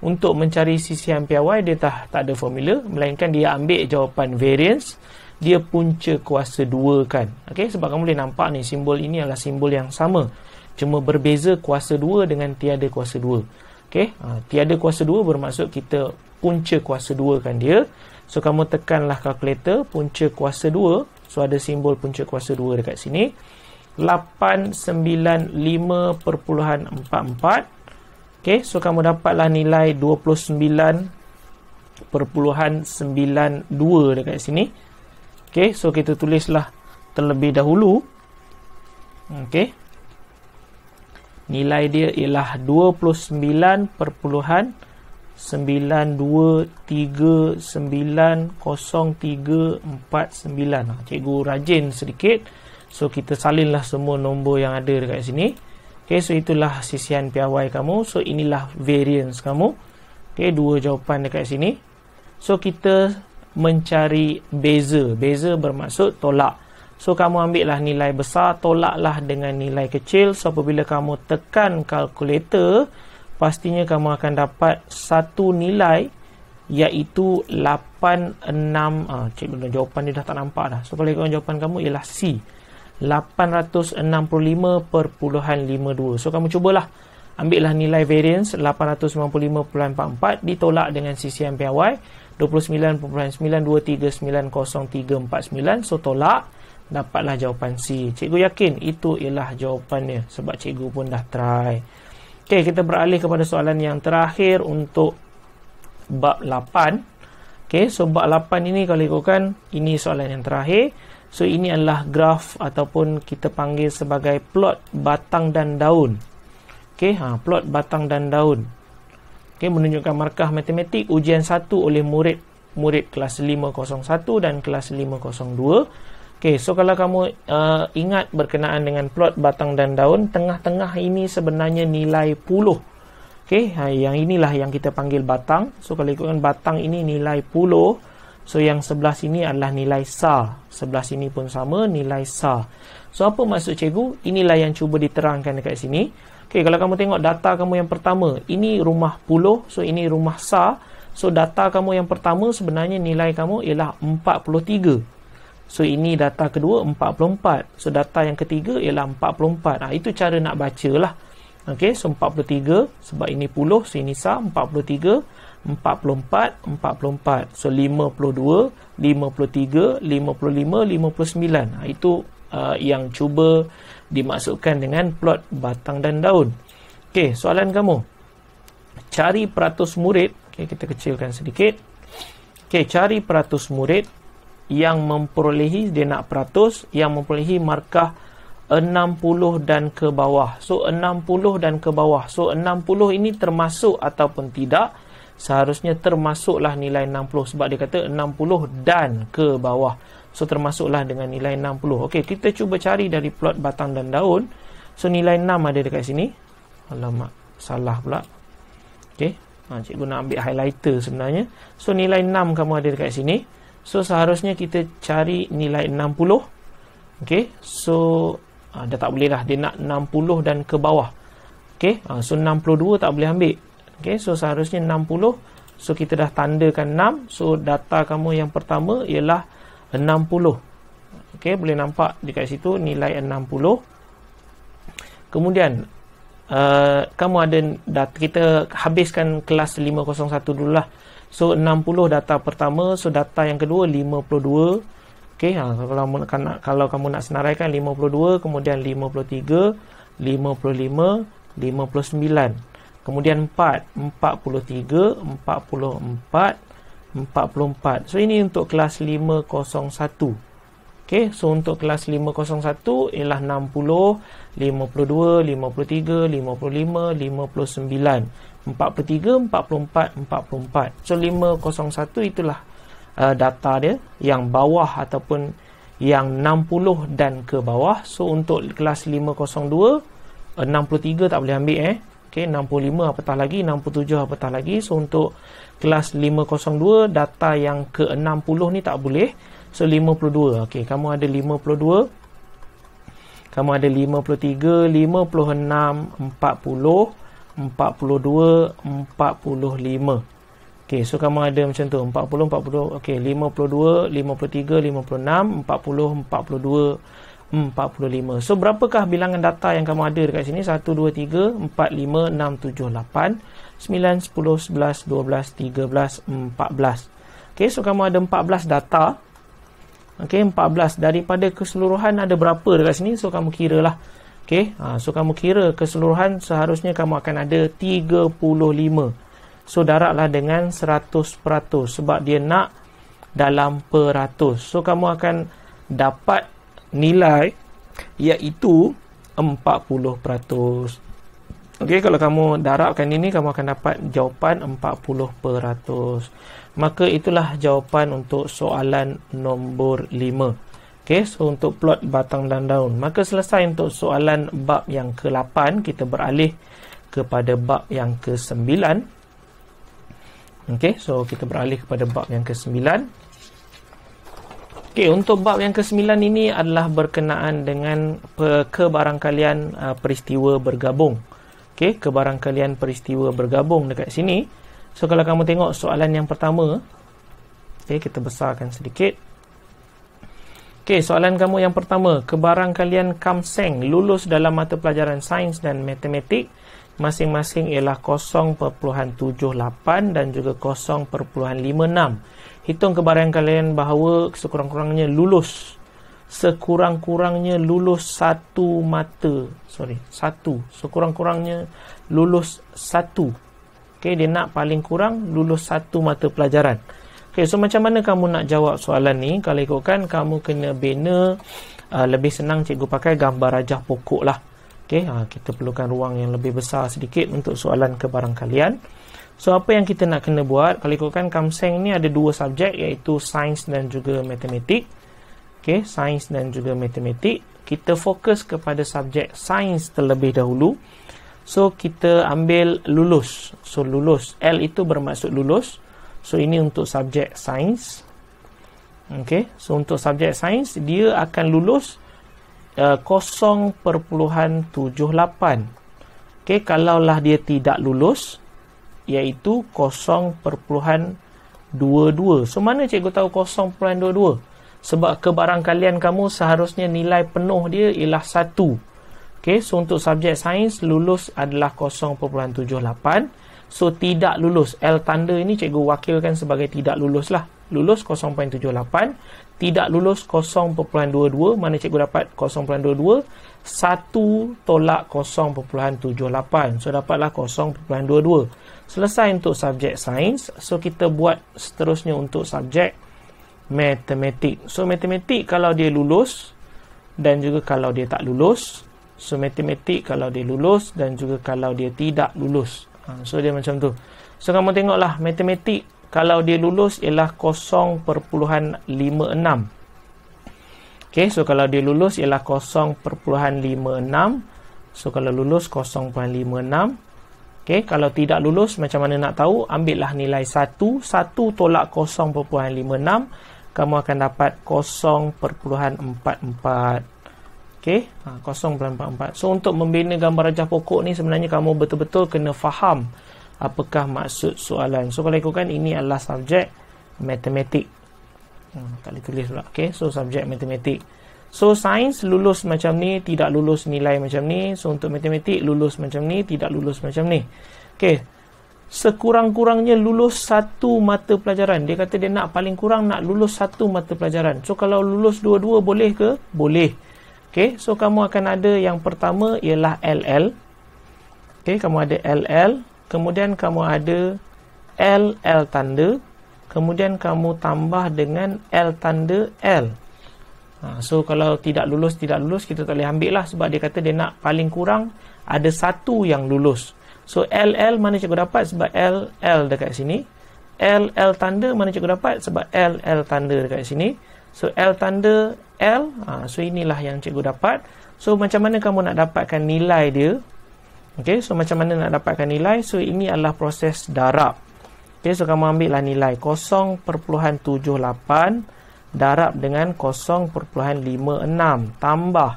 A: untuk mencari CCM PY dia tak tak ada formula melainkan dia ambil jawapan variance dia punca kuasa 2 kan okey sebab kamu boleh nampak ni simbol ini adalah simbol yang sama cuma berbeza kuasa 2 dengan tiada kuasa 2 okey uh, tiada kuasa 2 bermaksud kita punca kuasa 2 kan dia So kamu tekanlah kalkulator punca kuasa 2. So ada simbol punca kuasa 2 dekat sini. 895.44. Okey, so kamu dapatlah nilai 29.92 dekat sini. Okey, so kita tulislah terlebih dahulu. Okey. Nilai dia ialah 29.92. 92390349 ha, cikgu rajin sedikit so kita salinlah semua nombor yang ada dekat sini ok so itulah sisian piawai kamu so inilah variance kamu ok dua jawapan dekat sini so kita mencari beza beza bermaksud tolak so kamu ambil lah nilai besar tolaklah dengan nilai kecil so apabila kamu tekan kalkulator pastinya kamu akan dapat satu nilai iaitu 86 ah cikgu jawapan dia dah tak nampak dah. So kalau ikutkan jawapan kamu ialah C. 865.52. So kamu cubalah ambillah nilai variance 895.44 ditolak dengan CCM PY 29.923.90349 so tolak dapatlah jawapan C. Cikgu yakin itu ialah jawapannya sebab cikgu pun dah try. Okey, kita beralih kepada soalan yang terakhir untuk bab 8. Okey, so bab 8 ini kalau ikutkan, ini soalan yang terakhir. So, ini adalah graf ataupun kita panggil sebagai plot batang dan daun. Okey, ha, plot batang dan daun. Okey, menunjukkan markah matematik ujian 1 oleh murid murid kelas 501 dan kelas 502. Okay, so kalau kamu uh, ingat berkenaan dengan plot batang dan daun, tengah-tengah ini sebenarnya nilai puluh. Okay, ha, yang inilah yang kita panggil batang. So kalau ikutkan batang ini nilai puluh, so yang sebelah sini adalah nilai sa. Sebelah sini pun sama, nilai sa. So apa maksud cikgu? Inilah yang cuba diterangkan dekat sini. Okay, kalau kamu tengok data kamu yang pertama, ini rumah puluh, so ini rumah sa. So data kamu yang pertama sebenarnya nilai kamu ialah empat puluh tiga. So ini data kedua 44. So data yang ketiga ialah 44. Ah ha, itu cara nak bacalah. Okey, so 43 sebab ini puluh, so ini sa 43, 44, 44. So 52, 53, 55, 59. Ha, itu uh, yang cuba dimasukkan dengan plot batang dan daun. Okey, soalan kamu. Cari peratus murid. Okey, kita kecilkan sedikit. Okey, cari peratus murid yang memperolehi dia nak peratus yang memperolehi markah 60 dan ke bawah. So 60 dan ke bawah. So 60 ini termasuk ataupun tidak? Seharusnya termasuklah nilai 60 sebab dia kata 60 dan ke bawah. So termasuklah dengan nilai 60. Okey, kita cuba cari dari plot batang dan daun. So nilai 6 ada dekat sini. Alamak, salah pula. Okey. Ha, cikgu nak ambil highlighter sebenarnya. So nilai 6 kamu ada dekat sini. So seharusnya kita cari nilai 60. Okey. So uh, ah, dah tak boleh lah dia nak 60 dan ke bawah. Okey. Uh, ah, so 62 tak boleh ambil. Okey. So seharusnya 60. So kita dah tandakan 6. So data kamu yang pertama ialah 60. Okey, boleh nampak dekat situ nilai 60. Kemudian uh, kamu ada data kita habiskan kelas 501 dulu lah. So 60 data pertama, so data yang kedua 52. okay? ha, kalau kamu nak kalau kamu nak senaraikan 52 kemudian 53, 55, 59. Kemudian 4, 43, 44, 44. So ini untuk kelas 501. Okay, so untuk kelas 501 ialah 60, 52, 53, 55, 59. 4 per 3, 44, 44 So 501 itulah uh, data dia Yang bawah ataupun yang 60 dan ke bawah So untuk kelas 502 63 uh, tak boleh ambil eh Okay, 65 apatah lagi, 67 apatah lagi So untuk kelas 502 Data yang ke 60 ni tak boleh So 52, okay, kamu ada 52 kamu ada 53, 56, 40, Okey, so kamu ada macam tu, 40, 40, okey, 52, 53, 56, 40, 42, 45. So, berapakah bilangan data yang kamu ada dekat sini? 1, 2, 3, 4, 5, 6, 7, 8, 9, 10, 11, 12, 13, 14. Okey, so kamu ada 14 data. Okey, 14. Daripada keseluruhan ada berapa dekat sini? So, kamu kira lah. Okey, ha, so kamu kira keseluruhan seharusnya kamu akan ada 35. So daraklah dengan 100% sebab dia nak dalam peratus. So kamu akan dapat nilai iaitu 40%. Okey, kalau kamu darabkan ini kamu akan dapat jawapan 40%. Maka itulah jawapan untuk soalan nombor 5. Okay, so untuk plot batang dan daun. Maka selesai untuk soalan bab yang ke-8, kita beralih kepada bab yang ke-9. Okay, so kita beralih kepada bab yang ke-9. Okay, untuk bab yang ke-9 ini adalah berkenaan dengan kebarangkalian uh, peristiwa bergabung. Okay, kebarangkalian peristiwa bergabung dekat sini. So, kalau kamu tengok soalan yang pertama, okay, kita besarkan sedikit. Okey, soalan kamu yang pertama, kebarang kalian Kam Seng lulus dalam mata pelajaran sains dan matematik masing-masing ialah 0.78 dan juga 0.56. Hitung kebarang kalian bahawa sekurang-kurangnya lulus sekurang-kurangnya lulus satu mata. Sorry, satu. Sekurang-kurangnya lulus satu. Okey, dia nak paling kurang lulus satu mata pelajaran. Okay, so macam mana kamu nak jawab soalan ni? Kalau ikutkan, kamu kena bina uh, lebih senang cikgu pakai gambar rajah pokok lah. Okay, ha, kita perlukan ruang yang lebih besar sedikit untuk soalan ke kalian. So, apa yang kita nak kena buat? Kalau ikutkan, Kamseng ni ada dua subjek iaitu sains dan juga matematik. Okay, sains dan juga matematik. Kita fokus kepada subjek sains terlebih dahulu. So, kita ambil lulus. So, lulus. L itu bermaksud lulus. Lulus. So ini untuk subjek sains. okey? so untuk subjek sains dia akan lulus uh, 0.78. Okey? kalaulah dia tidak lulus iaitu 0.22. So mana cikgu tahu 0.22? Sebab kebarangkalian kamu seharusnya nilai penuh dia ialah 1. Okey? so untuk subjek sains lulus adalah 0.78. So tidak lulus L tanda ini cikgu wakilkan sebagai tidak lulus lah Lulus 0.78 Tidak lulus 0.22 Mana cikgu dapat 0.22 satu tolak 0.78 So dapatlah 0.22 Selesai untuk subjek sains So kita buat seterusnya untuk subjek matematik So matematik kalau dia lulus Dan juga kalau dia tak lulus So matematik kalau dia lulus Dan juga kalau dia tidak lulus Ha, so dia macam tu. So kamu tengoklah matematik kalau dia lulus ialah 0.56. Okay, so kalau dia lulus ialah 0.56. So kalau lulus 0.56. Okay, kalau tidak lulus macam mana nak tahu? Ambillah nilai 1, 1 tolak 0.56 kamu akan dapat 0.44. Okay, 0.44. Ha, so untuk membina gambar rajah pokok ni sebenarnya kamu betul-betul kena faham apakah maksud soalan. So kalau ikutkan ini adalah subjek matematik. Hmm, tak boleh tulis pula. Okay, so subjek matematik. So sains lulus macam ni, tidak lulus nilai macam ni. So untuk matematik lulus macam ni, tidak lulus macam ni. Okay, sekurang-kurangnya lulus satu mata pelajaran. Dia kata dia nak paling kurang nak lulus satu mata pelajaran. So kalau lulus dua-dua boleh ke? Boleh. Boleh. Okay, so kamu akan ada yang pertama ialah LL. Okay, kamu ada LL. Kemudian kamu ada LL tanda. Kemudian kamu tambah dengan L tanda L. Ha, so, kalau tidak lulus, tidak lulus, kita tak boleh ambil lah. Sebab dia kata dia nak paling kurang ada satu yang lulus. So, LL mana cikgu dapat? Sebab LL dekat sini. LL tanda mana cikgu dapat? Sebab LL tanda dekat sini. So L tanda L ha, So inilah yang cikgu dapat So macam mana kamu nak dapatkan nilai dia Okay so macam mana nak dapatkan nilai So ini adalah proses darab Okay so kamu ambil lah nilai 0.78 Darab dengan 0.56 Tambah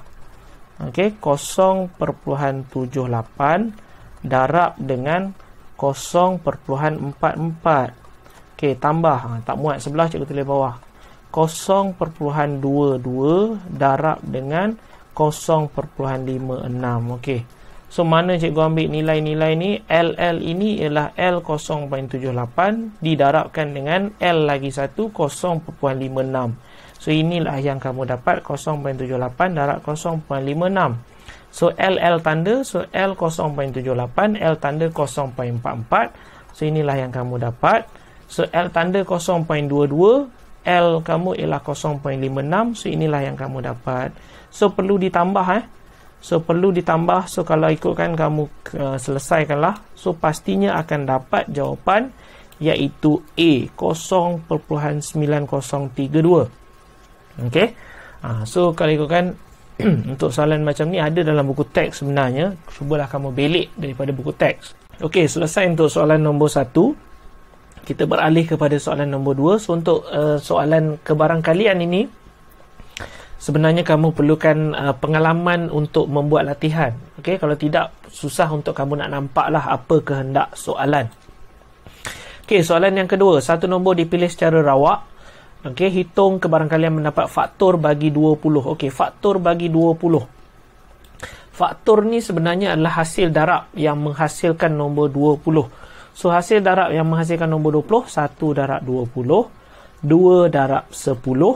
A: Okay 0.78 Darab dengan 0.44 Okay tambah ha, Tak muat sebelah cikgu tulis bawah 0.44 0.22 darab dengan 0.56 okey so mana cikgu ambil nilai-nilai ni ll ini ialah l 0.78 didarabkan dengan l lagi 1 0.56 So inilah yang kamu dapat 0.78 darab 0.56. So LL tanda so L 0.78 L tanda 0.44. So inilah yang kamu dapat. So L tanda 0.22 L kamu ialah 0.56 so inilah yang kamu dapat so perlu ditambah eh so perlu ditambah so kalau ikutkan kamu uh, selesaikanlah so pastinya akan dapat jawapan iaitu A 0.9032 okey ha, so kalau ikutkan untuk soalan macam ni ada dalam buku teks sebenarnya cubalah kamu belik daripada buku teks okey selesai untuk soalan nombor 1 kita beralih kepada soalan nombor dua. so untuk uh, soalan kebarangkalian ini sebenarnya kamu perlukan uh, pengalaman untuk membuat latihan okey kalau tidak susah untuk kamu nak nampaklah apa kehendak soalan okey soalan yang kedua satu nombor dipilih secara rawak okey hitung kebarangkalian mendapat faktor bagi 20 okey faktor bagi 20 Faktor ni sebenarnya adalah hasil darab yang menghasilkan nombor So hasil darab yang menghasilkan nombor 20 Satu darab 20 Dua darab 10 uh,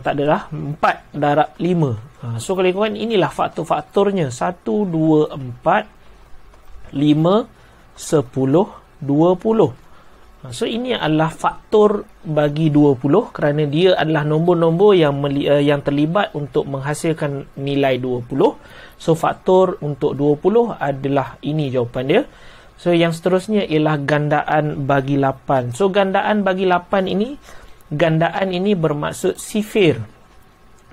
A: Tak adalah Empat darab 5 uh, So kalau ikutkan inilah faktor-faktornya Satu, dua, empat Lima Sepuluh Dua puluh uh, So ini adalah faktor bagi 20 kerana dia adalah nombor-nombor yang meli, uh, yang terlibat untuk menghasilkan nilai 20. So faktor untuk 20 adalah ini jawapan dia. So yang seterusnya ialah gandaan bagi lapan. So gandaan bagi lapan ini, gandaan ini bermaksud sifir.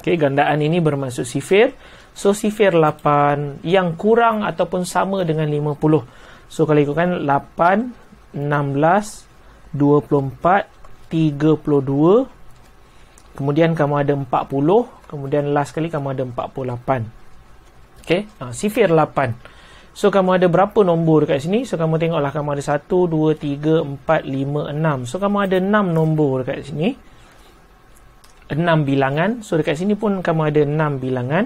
A: Okay, gandaan ini bermaksud sifir. So sifir lapan yang kurang ataupun sama dengan lima puluh. So kalau ikutkan lapan, enam belas, dua puluh empat, tiga puluh dua. Kemudian kamu ada empat puluh. Kemudian last kali kamu ada empat puluh lapan. Okay, ha, sifir lapan. Okay. So kamu ada berapa nombor dekat sini? So kamu tengoklah kamu ada 1 2 3 4 5 6. So kamu ada 6 nombor dekat sini. 6 bilangan. So dekat sini pun kamu ada 6 bilangan.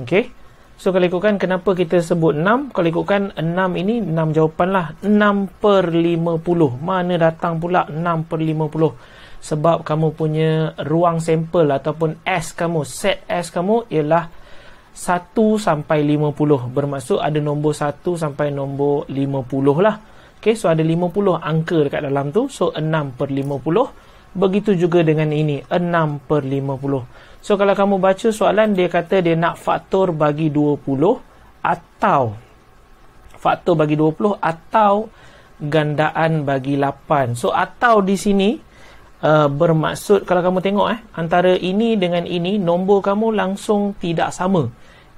A: Okey. So kalau ikutkan kenapa kita sebut 6? Kalau ikutkan 6 ini 6 jawapanlah. 6/50. Mana datang pula 6/50? sebab kamu punya ruang sampel ataupun S kamu set S kamu ialah 6 1 sampai 50 bermaksud ada nombor 1 sampai nombor 50 lah Okay, so ada 50 angka dekat dalam tu so 6 per 50 begitu juga dengan ini 6 per 50 so kalau kamu baca soalan dia kata dia nak faktor bagi 20 atau faktor bagi 20 atau gandaan bagi 8 so atau di sini uh, bermaksud kalau kamu tengok eh antara ini dengan ini nombor kamu langsung tidak sama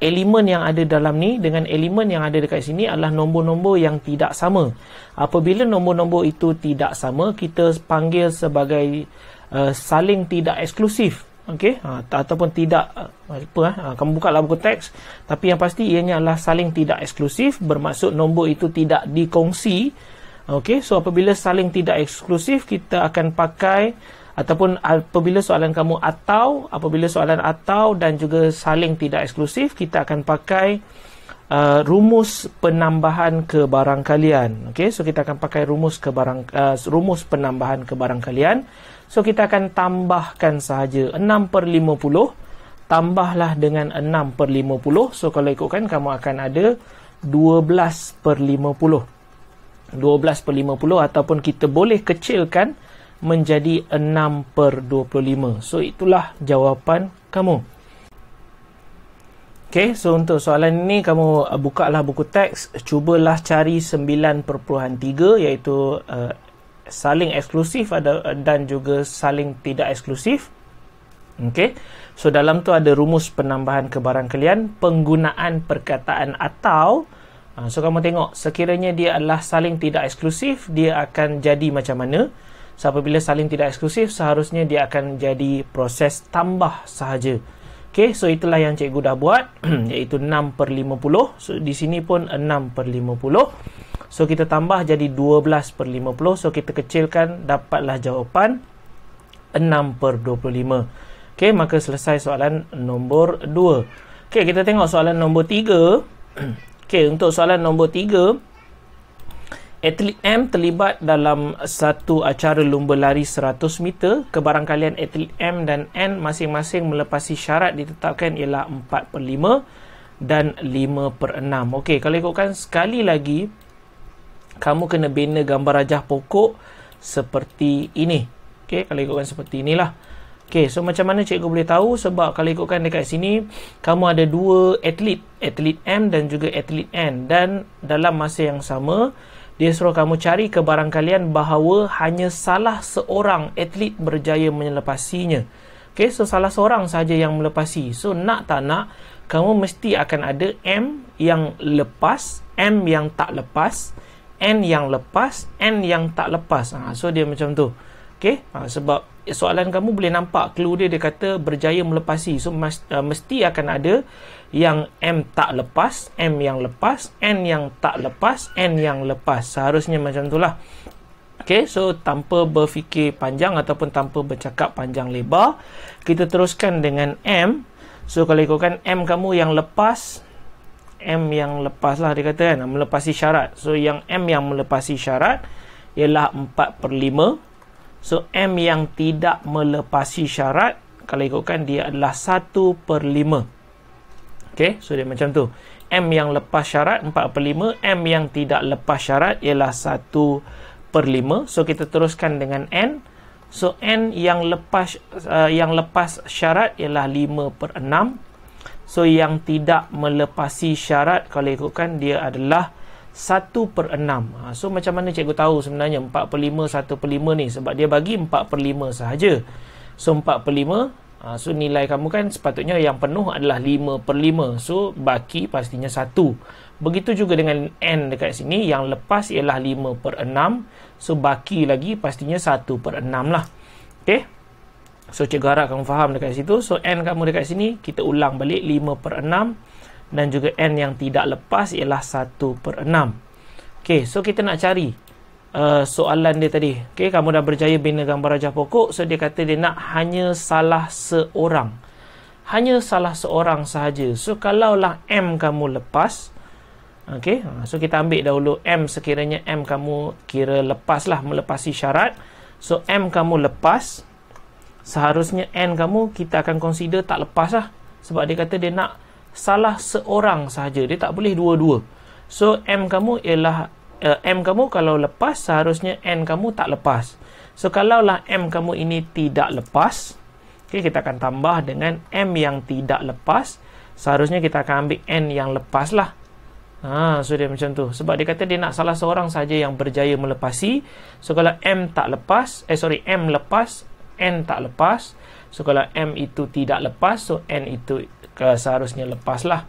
A: elemen yang ada dalam ni dengan elemen yang ada dekat sini adalah nombor-nombor yang tidak sama. Apabila nombor-nombor itu tidak sama, kita panggil sebagai uh, saling tidak eksklusif. Okey, ha, ataupun tidak eh, apa eh, ha, kamu buka lah buku teks, tapi yang pasti ianya adalah saling tidak eksklusif bermaksud nombor itu tidak dikongsi. Okey, so apabila saling tidak eksklusif kita akan pakai ataupun apabila soalan kamu atau apabila soalan atau dan juga saling tidak eksklusif kita akan pakai uh, rumus penambahan ke barang kalian okey so kita akan pakai rumus ke barang uh, rumus penambahan ke barang kalian so kita akan tambahkan sahaja 6 per 50 tambahlah dengan 6 per 50 so kalau ikutkan kamu akan ada 12 per 50 12 per 50 ataupun kita boleh kecilkan menjadi 6 per 25. So, itulah jawapan kamu. Okay, so untuk soalan ini, kamu uh, buka lah buku teks, cubalah cari 9.3 iaitu uh, saling eksklusif ada, uh, dan juga saling tidak eksklusif. Okay, so dalam tu ada rumus penambahan kebarang kalian, penggunaan perkataan atau uh, So, kamu tengok, sekiranya dia adalah saling tidak eksklusif, dia akan jadi macam mana? So, apabila saling tidak eksklusif, seharusnya dia akan jadi proses tambah sahaja. Okay, so itulah yang cikgu dah buat, iaitu 6 per 50. So, di sini pun 6 per 50. So, kita tambah jadi 12 per 50. So, kita kecilkan, dapatlah jawapan 6 per 25. Okay, maka selesai soalan nombor 2. Okay, kita tengok soalan nombor 3. okay, untuk soalan nombor 3... Atlet M terlibat dalam satu acara lumba lari 100 meter. Kebarangkalian atlet M dan N masing-masing melepasi syarat ditetapkan ialah 4 per 5 dan 5 per 6. Okey, kalau ikutkan sekali lagi, kamu kena bina gambar rajah pokok seperti ini. Okey, kalau ikutkan seperti inilah. Okey, so macam mana cikgu boleh tahu sebab kalau ikutkan dekat sini kamu ada dua atlet, atlet M dan juga atlet N dan dalam masa yang sama dia suruh kamu cari ke barang kalian bahawa hanya salah seorang atlet berjaya menyelepasinya. Okay, so salah seorang saja yang melepasi. So nak tak nak, kamu mesti akan ada M yang lepas, M yang tak lepas, N yang lepas, N yang tak lepas. Ha, so dia macam tu. Okay, ha, sebab soalan kamu boleh nampak clue dia, dia kata berjaya melepasi. So must, uh, mesti akan ada yang M tak lepas, M yang lepas, N yang tak lepas, N yang lepas. Seharusnya macam itulah. Okay, so tanpa berfikir panjang ataupun tanpa bercakap panjang lebar, kita teruskan dengan M. So, kalau ikutkan M kamu yang lepas, M yang lepas lah dia kata kan, melepasi syarat. So, yang M yang melepasi syarat ialah 4 per 5. So, M yang tidak melepasi syarat, kalau ikutkan dia adalah 1 per 5. Okay, so dia macam tu. M yang lepas syarat 4 per 5. M yang tidak lepas syarat ialah 1 per 5. So, kita teruskan dengan N. So, N yang lepas uh, yang lepas syarat ialah 5 per 6. So, yang tidak melepasi syarat kalau ikutkan dia adalah 1 per 6. Ha, so, macam mana cikgu tahu sebenarnya 4 per 5, 1 per 5 ni? Sebab dia bagi 4 per 5 sahaja. So, 4 per 5, Ha, so nilai kamu kan sepatutnya yang penuh adalah 5 per 5. So baki pastinya 1. Begitu juga dengan N dekat sini yang lepas ialah 5 per 6. So baki lagi pastinya 1 per 6 lah. Okay. So cikgu harap kamu faham dekat situ. So N kamu dekat sini kita ulang balik 5 per 6. Dan juga N yang tidak lepas ialah 1 per 6. Okay, so kita nak cari Uh, soalan dia tadi. Okay, kamu dah berjaya bina gambar raja pokok. So dia kata dia nak hanya salah seorang. Hanya salah seorang sahaja. So kalaulah M kamu lepas, okay. Uh, so kita ambil dahulu M sekiranya M kamu kira lepaslah melepasi syarat. So M kamu lepas, seharusnya N kamu kita akan consider tak lepas lah sebab dia kata dia nak salah seorang sahaja dia tak boleh dua-dua so M kamu ialah uh, M kamu kalau lepas seharusnya N kamu tak lepas. So kalaulah M kamu ini tidak lepas, okay, kita akan tambah dengan M yang tidak lepas, seharusnya kita akan ambil N yang lepas lah. Ha, so dia macam tu. Sebab dia kata dia nak salah seorang saja yang berjaya melepasi. So kalau M tak lepas, eh sorry, M lepas, N tak lepas. So kalau M itu tidak lepas, so N itu seharusnya lepas lah.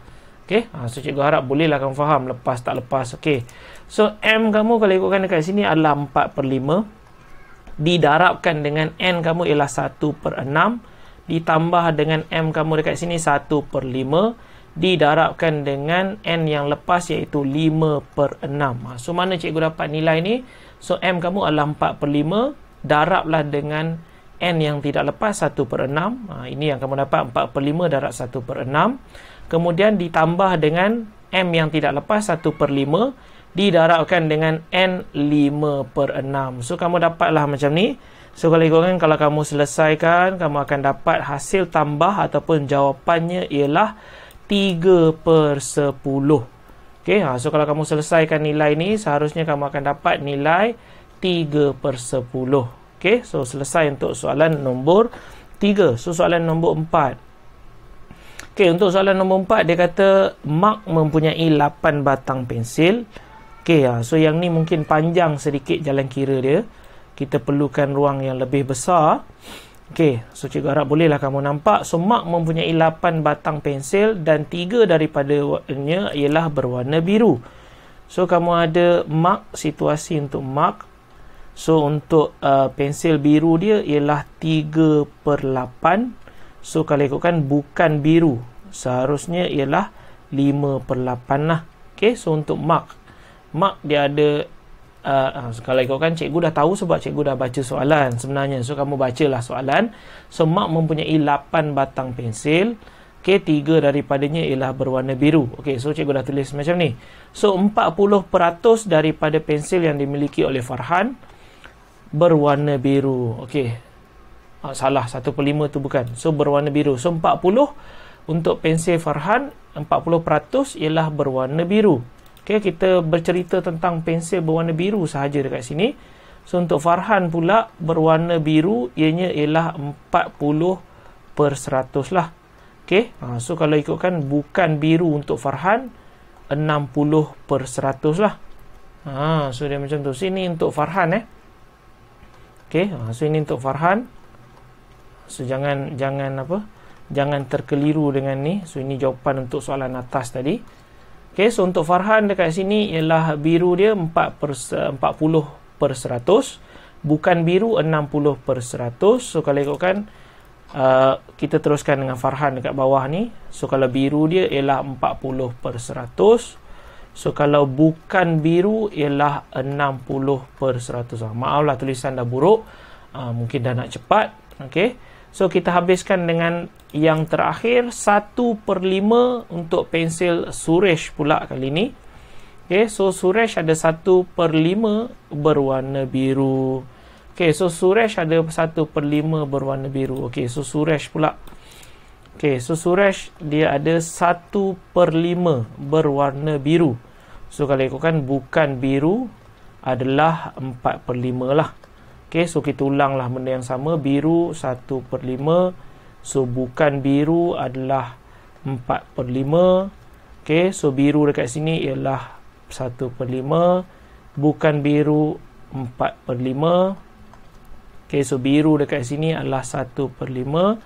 A: Okey, ha, so cikgu harap bolehlah kamu faham lepas tak lepas. Okey. So M kamu kalau ikutkan dekat sini adalah 4 per 5 Didarabkan dengan N kamu ialah 1 per 6 Ditambah dengan M kamu dekat sini 1 per 5 Didarabkan dengan N yang lepas iaitu 5 per 6 ha, So mana cikgu dapat nilai ni? So M kamu adalah 4 per 5 darablah dengan N yang tidak lepas 1 per 6 ha, Ini yang kamu dapat 4 per 5 darab 1 per 6 Kemudian ditambah dengan M yang tidak lepas 1 per didarabkan dengan N5 per 6. So, kamu dapatlah macam ni. So, kalau ikutkan, kalau kamu selesaikan, kamu akan dapat hasil tambah ataupun jawapannya ialah 3 per 10. Okay, ha, so kalau kamu selesaikan nilai ni, seharusnya kamu akan dapat nilai 3 per 10. Okay, so selesai untuk soalan nombor 3. So, soalan nombor 4. Okay, untuk soalan nombor 4, dia kata Mark mempunyai 8 batang pensil. Okay, ah, so yang ni mungkin panjang sedikit jalan kira dia. Kita perlukan ruang yang lebih besar. Okay, so cikgu harap bolehlah kamu nampak. So, Mark mempunyai 8 batang pensel dan 3 daripadanya ialah berwarna biru. So, kamu ada mark situasi untuk mark. So, untuk uh, pensel biru dia ialah 3 per 8. So, kalau ikutkan bukan biru. Seharusnya ialah 5 per 8 lah. Okay, so untuk mark mak dia ada uh, uh, kalau ikutkan cikgu dah tahu sebab cikgu dah baca soalan sebenarnya so kamu bacalah soalan so mak mempunyai 8 batang pensil K ketiga daripadanya ialah berwarna biru okey so cikgu dah tulis macam ni so 40% daripada pensil yang dimiliki oleh Farhan berwarna biru okey uh, ah, salah 1/5 tu bukan so berwarna biru so 40 untuk pensel Farhan 40% ialah berwarna biru. Okey, kita bercerita tentang pensel berwarna biru sahaja dekat sini. So untuk Farhan pula berwarna biru ianya ialah 40 per 100 lah. Okay, ha, so kalau ikutkan bukan biru untuk Farhan 60 per 100 lah. Ha, so dia macam tu. Sini so, untuk Farhan eh. Okay, ha, so ini untuk Farhan. So jangan jangan apa? Jangan terkeliru dengan ni. So ini jawapan untuk soalan atas tadi. Okey, so untuk Farhan dekat sini ialah biru dia 4 per, 40 per 100. Bukan biru 60 per 100. So, kalau ikutkan, uh, kita teruskan dengan Farhan dekat bawah ni. So, kalau biru dia ialah 40 per 100. So kalau bukan biru ialah 60 per 100. Ah, maaflah tulisan dah buruk. Uh, mungkin dah nak cepat. Okey. So kita habiskan dengan yang terakhir 1 per 5 untuk pensil Suresh pula kali ni. Okay, so Suresh ada 1 per 5 berwarna biru. Okay, so Suresh ada 1 per 5 berwarna biru. Okay, so Suresh pula. Okay, so Suresh dia ada 1 per 5 berwarna biru. So kalau ikutkan bukan biru adalah 4 per 5 lah. Okey, so kita ulanglah benda yang sama. Biru 1 per 5. So, bukan biru adalah 4 per 5. Okey, so biru dekat sini ialah 1 per 5. Bukan biru 4 per 5. Okey, so biru dekat sini adalah 1 per 5.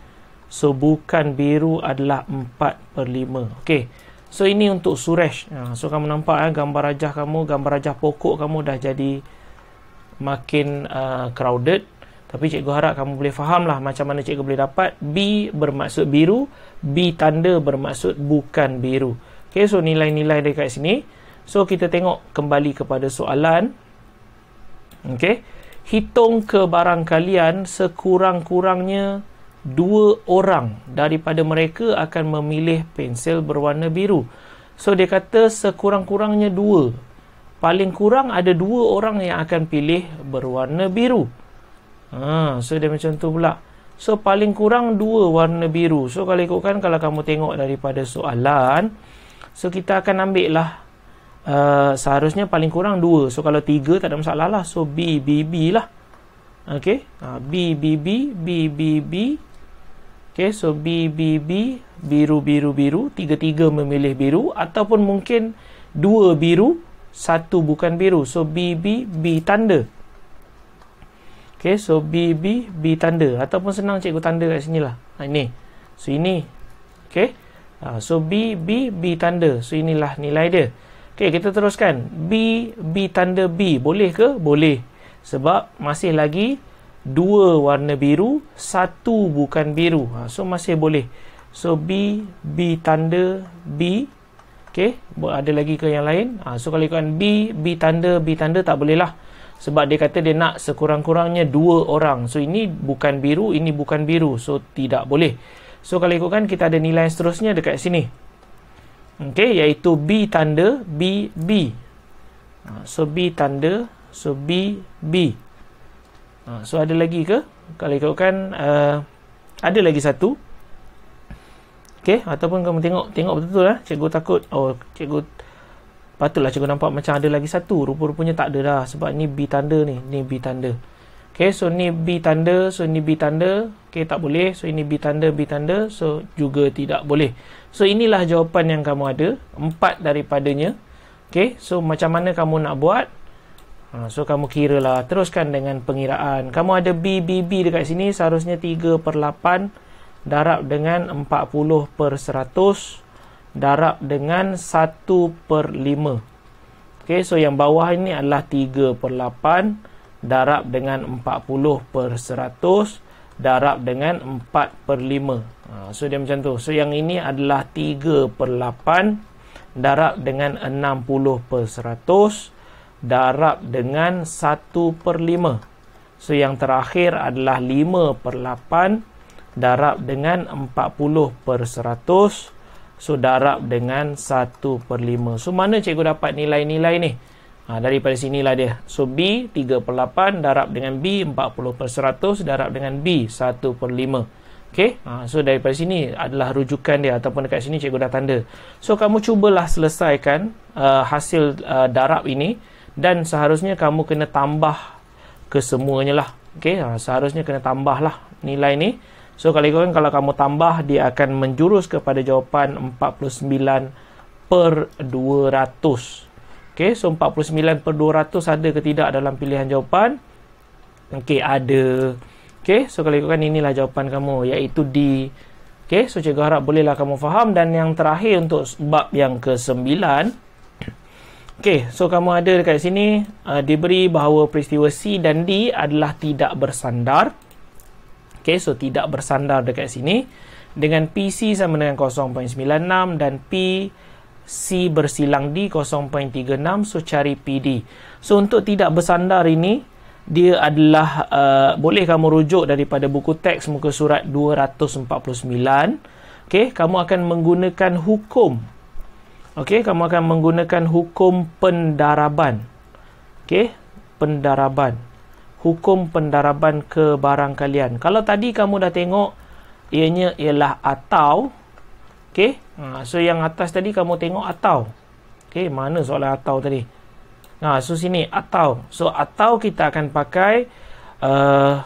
A: So, bukan biru adalah 4 per 5. Okey, so ini untuk Suresh. Ha, so, kamu nampak kan gambar rajah kamu, gambar rajah pokok kamu dah jadi makin uh, crowded tapi cikgu harap kamu boleh faham lah macam mana cikgu boleh dapat B bermaksud biru B tanda bermaksud bukan biru ok so nilai-nilai dekat sini so kita tengok kembali kepada soalan ok hitung ke barang kalian sekurang-kurangnya dua orang daripada mereka akan memilih pensel berwarna biru so dia kata sekurang-kurangnya dua paling kurang ada dua orang yang akan pilih berwarna biru. Ha, so dia macam tu pula. So paling kurang dua warna biru. So kalau ikutkan kalau kamu tengok daripada soalan, so kita akan ambil lah uh, seharusnya paling kurang dua. So kalau tiga tak ada masalah lah. So B, B, B lah. Okay. Ha, B, B, B, B, B, B. Okay, so B, B, B, biru, biru, biru. Tiga-tiga memilih biru. Ataupun mungkin dua biru satu bukan biru so B B B tanda okay, so B B B tanda ataupun senang cikgu tanda kat sini lah ha, ini so ini ok ha, so B B B tanda so inilah nilai dia okay, kita teruskan B B tanda B boleh ke? boleh sebab masih lagi dua warna biru satu bukan biru ha, so masih boleh so B B tanda B Okey, ada lagi ke yang lain? Ha, so kalau ikutkan B, B tanda, B tanda tak boleh lah. Sebab dia kata dia nak sekurang-kurangnya dua orang. So ini bukan biru, ini bukan biru. So tidak boleh. So kalau ikutkan kita ada nilai yang seterusnya dekat sini. Okey, iaitu B tanda, B, B. Ha, so B tanda, so B, B. Ha, so ada lagi ke? Kalau ikutkan, uh, ada lagi satu. Satu. Okey, ataupun kamu tengok tengok betul-betul eh. Cikgu takut oh cikgu patutlah cikgu nampak macam ada lagi satu. Rupa-rupanya tak ada dah sebab ni B tanda ni, ni B tanda. Okey, so ni B tanda, so ni B tanda. Okey, tak boleh. So ini B tanda, B tanda, so juga tidak boleh. So inilah jawapan yang kamu ada, empat daripadanya. Okey, so macam mana kamu nak buat? Ha, so kamu kira lah teruskan dengan pengiraan kamu ada B, B, B dekat sini seharusnya 3 per 8 darab dengan 40 per 100 darab dengan 1 per 5 ok so yang bawah ini adalah 3 per 8 darab dengan 40 per 100 darab dengan 4 per 5 ha, so dia macam tu so yang ini adalah 3 per 8 darab dengan 60 per 100 darab dengan 1 per 5 so yang terakhir adalah 5 per 8 darab darab dengan 40 per 100 so darab dengan 1 per 5 so mana cikgu dapat nilai-nilai ni ha, daripada sinilah dia so B 3 per 8 darab dengan B 40 per 100 darab dengan B 1 per 5 Okay. Ha, so daripada sini adalah rujukan dia ataupun dekat sini cikgu dah tanda so kamu cubalah selesaikan uh, hasil uh, darab ini dan seharusnya kamu kena tambah kesemuanya lah okay. ha, seharusnya kena tambah lah nilai ni So kalau ikutkan kalau kamu tambah dia akan menjurus kepada jawapan 49 per 200. Okey, so 49 per 200 ada ke tidak dalam pilihan jawapan? Okey, ada. Okey, so kalau ikutkan inilah jawapan kamu iaitu D. Okey, so cikgu harap bolehlah kamu faham dan yang terakhir untuk bab yang ke sembilan. Okey, so kamu ada dekat sini uh, diberi bahawa peristiwa C dan D adalah tidak bersandar. Okay, so tidak bersandar dekat sini. Dengan PC sama dengan 0.96 dan PC bersilang di 0.36 so cari PD. So untuk tidak bersandar ini dia adalah uh, boleh kamu rujuk daripada buku teks muka surat 249. Okey, kamu akan menggunakan hukum. Okey, kamu akan menggunakan hukum pendaraban. Okey, pendaraban hukum pendaraban ke barang kalian. Kalau tadi kamu dah tengok ianya ialah atau okey. Hmm. Ha so yang atas tadi kamu tengok atau. Okey, mana soalan atau tadi? Ha so sini atau. So atau kita akan pakai uh,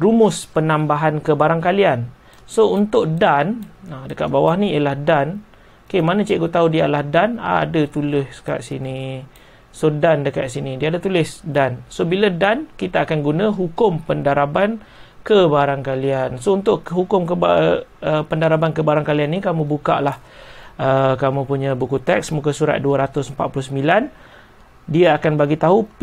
A: rumus penambahan ke barang kalian. So untuk dan, ha dekat bawah ni ialah dan. Okey, mana cikgu tahu dia ialah dan? Ha, ada tulis kat sini. So dan dekat sini dia ada tulis dan. So bila dan kita akan guna hukum pendaraban ke barang kalian. So untuk hukum ke uh, pendaraban ke barang kalian ni kamu bukalah uh, kamu punya buku teks muka surat 249 dia akan bagi tahu P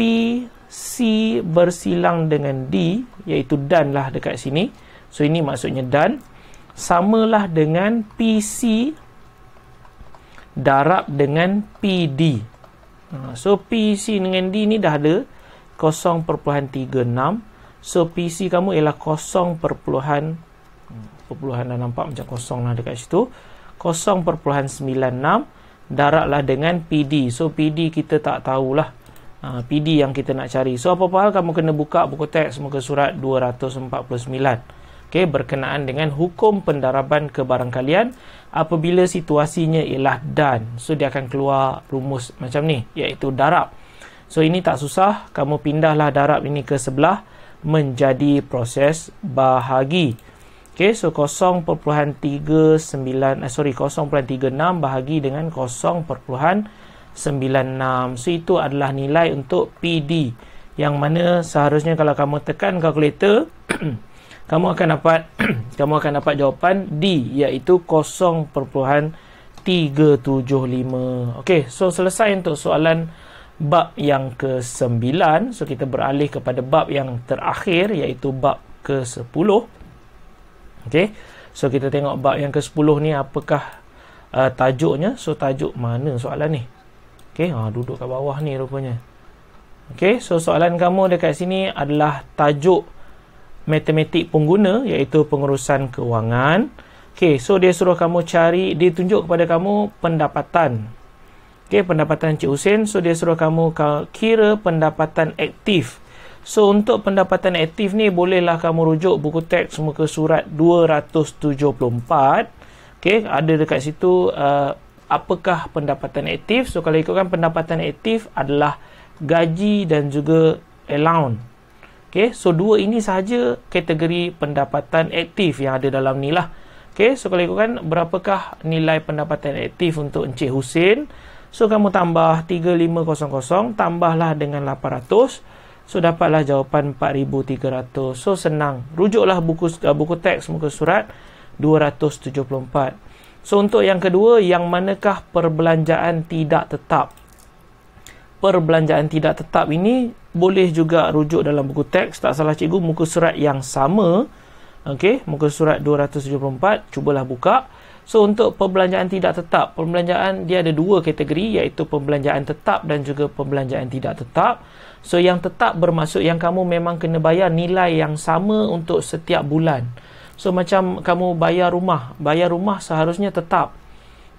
A: C bersilang dengan D iaitu dan lah dekat sini. So ini maksudnya dan samalah dengan PC darab dengan PD. Ha, so PC e dengan D ni dah ada 0.36 So PC e kamu ialah 0.00 hmm, Perpuluhan dah nampak macam kosong lah dekat situ 0.96 Daraklah dengan PD So PD kita tak tahulah ha, PD yang kita nak cari So apa-apa hal kamu kena buka buku teks Muka surat 249 249 okay, berkenaan dengan hukum pendaraban kebarangkalian apabila situasinya ialah dan so dia akan keluar rumus macam ni iaitu darab so ini tak susah kamu pindahlah darab ini ke sebelah menjadi proses bahagi Okay, so 0.39 eh, sorry 0.36 bahagi dengan 0.96 so itu adalah nilai untuk PD yang mana seharusnya kalau kamu tekan kalkulator kamu akan dapat kamu akan dapat jawapan D iaitu 0.375. Okey, so selesai untuk soalan bab yang ke-9. So kita beralih kepada bab yang terakhir iaitu bab ke-10. Okey. So kita tengok bab yang ke-10 ni apakah uh, tajuknya? So tajuk mana soalan ni? Okey, ha duduk kat bawah ni rupanya. Okey, so soalan kamu dekat sini adalah tajuk matematik pengguna iaitu pengurusan kewangan. Okey, so dia suruh kamu cari, dia tunjuk kepada kamu pendapatan. Okey, pendapatan Cik Husin, so dia suruh kamu kira pendapatan aktif. So untuk pendapatan aktif ni bolehlah kamu rujuk buku teks muka surat 274. Okey, ada dekat situ uh, apakah pendapatan aktif. So kalau ikutkan pendapatan aktif adalah gaji dan juga allowance. Okay, so dua ini sahaja kategori pendapatan aktif yang ada dalam ni lah. Okay, so kalau ikutkan berapakah nilai pendapatan aktif untuk Encik Husin? So, kamu tambah 3500, tambahlah dengan 800. So, dapatlah jawapan 4300. So, senang. Rujuklah buku eh, buku teks muka surat 274. So, untuk yang kedua, yang manakah perbelanjaan tidak tetap? perbelanjaan tidak tetap ini boleh juga rujuk dalam buku teks tak salah cikgu muka surat yang sama okey muka surat 274 cubalah buka so untuk perbelanjaan tidak tetap perbelanjaan dia ada dua kategori iaitu perbelanjaan tetap dan juga perbelanjaan tidak tetap so yang tetap bermaksud yang kamu memang kena bayar nilai yang sama untuk setiap bulan so macam kamu bayar rumah bayar rumah seharusnya tetap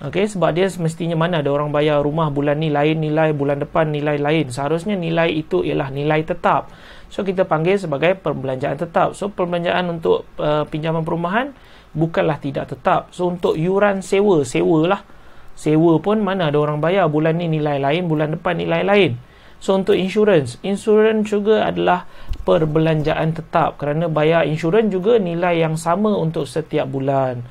A: Okey, sebab dia mestinya mana ada orang bayar rumah bulan ni lain nilai, bulan depan nilai lain. Seharusnya nilai itu ialah nilai tetap. So, kita panggil sebagai perbelanjaan tetap. So, perbelanjaan untuk uh, pinjaman perumahan bukanlah tidak tetap. So, untuk yuran sewa, sewa lah. Sewa pun mana ada orang bayar bulan ni nilai lain, bulan depan nilai lain. So, untuk insurans insurans juga adalah perbelanjaan tetap kerana bayar insurans juga nilai yang sama untuk setiap bulan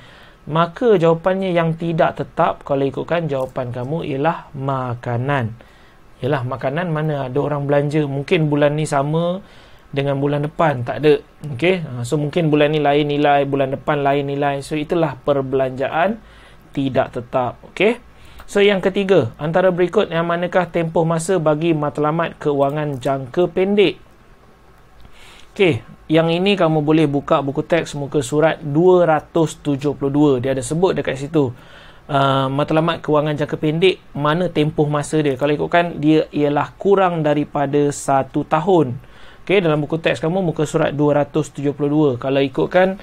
A: maka jawapannya yang tidak tetap kalau ikutkan jawapan kamu ialah makanan. Ialah makanan mana ada orang belanja mungkin bulan ni sama dengan bulan depan tak ada. Okey. Ha, so mungkin bulan ni lain nilai, bulan depan lain nilai. So itulah perbelanjaan tidak tetap. Okey. So yang ketiga, antara berikut yang manakah tempoh masa bagi matlamat kewangan jangka pendek? okey, yang ini kamu boleh buka buku teks muka surat 272. Dia ada sebut dekat situ. Uh, matlamat kewangan jangka pendek, mana tempoh masa dia. Kalau ikutkan, dia ialah kurang daripada satu tahun. Okey, dalam buku teks kamu muka surat 272. Kalau ikutkan,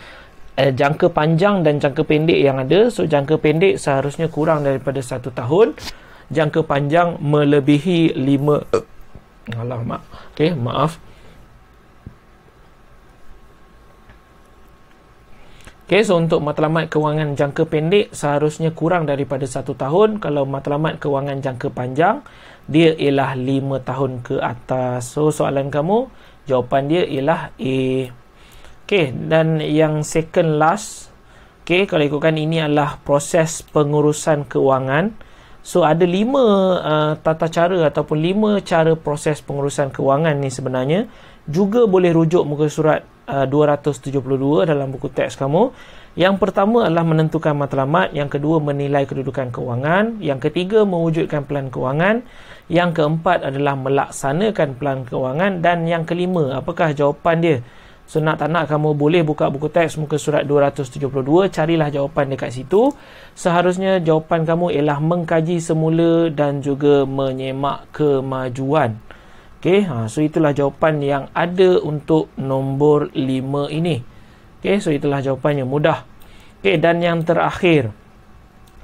A: uh, jangka panjang dan jangka pendek yang ada. So, jangka pendek seharusnya kurang daripada satu tahun. Jangka panjang melebihi lima... Alamak. Okey, maaf. Okay, so untuk matlamat kewangan jangka pendek seharusnya kurang daripada satu tahun. Kalau matlamat kewangan jangka panjang, dia ialah lima tahun ke atas. So, soalan kamu, jawapan dia ialah A. Okay, dan yang second last, okay, kalau ikutkan ini adalah proses pengurusan kewangan. So, ada lima uh, tata cara ataupun lima cara proses pengurusan kewangan ni sebenarnya. Juga boleh rujuk muka surat 272 uh, dalam buku teks kamu. Yang pertama adalah menentukan matlamat, yang kedua menilai kedudukan kewangan, yang ketiga mewujudkan pelan kewangan, yang keempat adalah melaksanakan pelan kewangan dan yang kelima apakah jawapan dia? So nak tak nak kamu boleh buka buku teks muka surat 272, carilah jawapan dekat situ. Seharusnya jawapan kamu ialah mengkaji semula dan juga menyemak kemajuan. Okey, ha, so itulah jawapan yang ada untuk nombor 5 ini. Okey, so itulah jawapannya mudah. Okey, dan yang terakhir.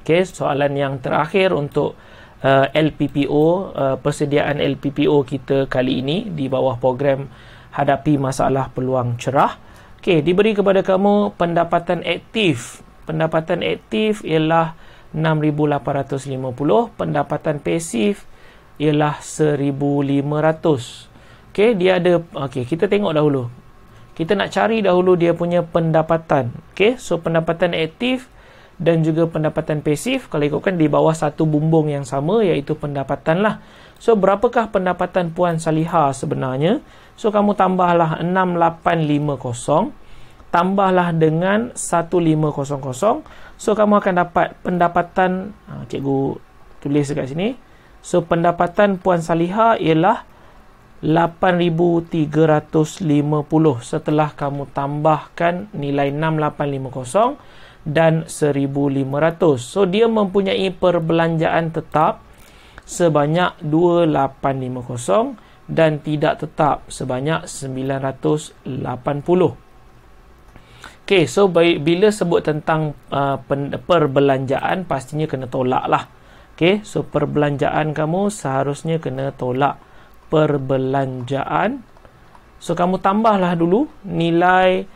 A: Okey, soalan yang terakhir untuk uh, LPPO, uh, persediaan LPPO kita kali ini di bawah program hadapi masalah peluang cerah. Okey, diberi kepada kamu pendapatan aktif. Pendapatan aktif ialah 6850, pendapatan pasif 3000 ialah 1500 okey dia ada okey kita tengok dahulu kita nak cari dahulu dia punya pendapatan okey so pendapatan aktif dan juga pendapatan pasif kalau ikutkan di bawah satu bumbung yang sama iaitu pendapatan lah so berapakah pendapatan puan Saliha sebenarnya so kamu tambahlah 6850 tambahlah dengan 1500 so kamu akan dapat pendapatan ah, cikgu tulis dekat sini So pendapatan Puan Saliha ialah 8350 setelah kamu tambahkan nilai 6850 dan 1500. So dia mempunyai perbelanjaan tetap sebanyak 2850 dan tidak tetap sebanyak 980. Okay, so bila sebut tentang uh, perbelanjaan pastinya kena tolak lah. Okey, so perbelanjaan kamu seharusnya kena tolak perbelanjaan. So kamu tambahlah dulu nilai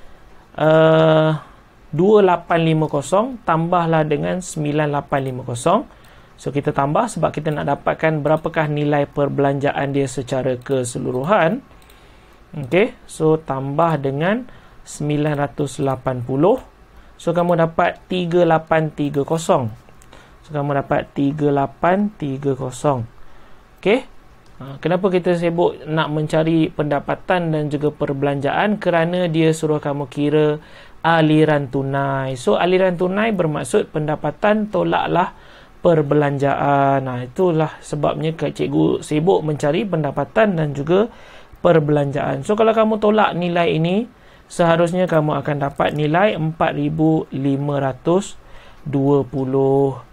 A: uh, eh, 2850 tambahlah dengan 9850. So kita tambah sebab kita nak dapatkan berapakah nilai perbelanjaan dia secara keseluruhan. Okey, so tambah dengan 980. So kamu dapat 3830. So, kamu dapat 3830. Okey. Ha, kenapa kita sibuk nak mencari pendapatan dan juga perbelanjaan? Kerana dia suruh kamu kira aliran tunai. So, aliran tunai bermaksud pendapatan tolaklah perbelanjaan. Nah, ha, itulah sebabnya ke cikgu sibuk mencari pendapatan dan juga perbelanjaan. So, kalau kamu tolak nilai ini, seharusnya kamu akan dapat nilai 4520.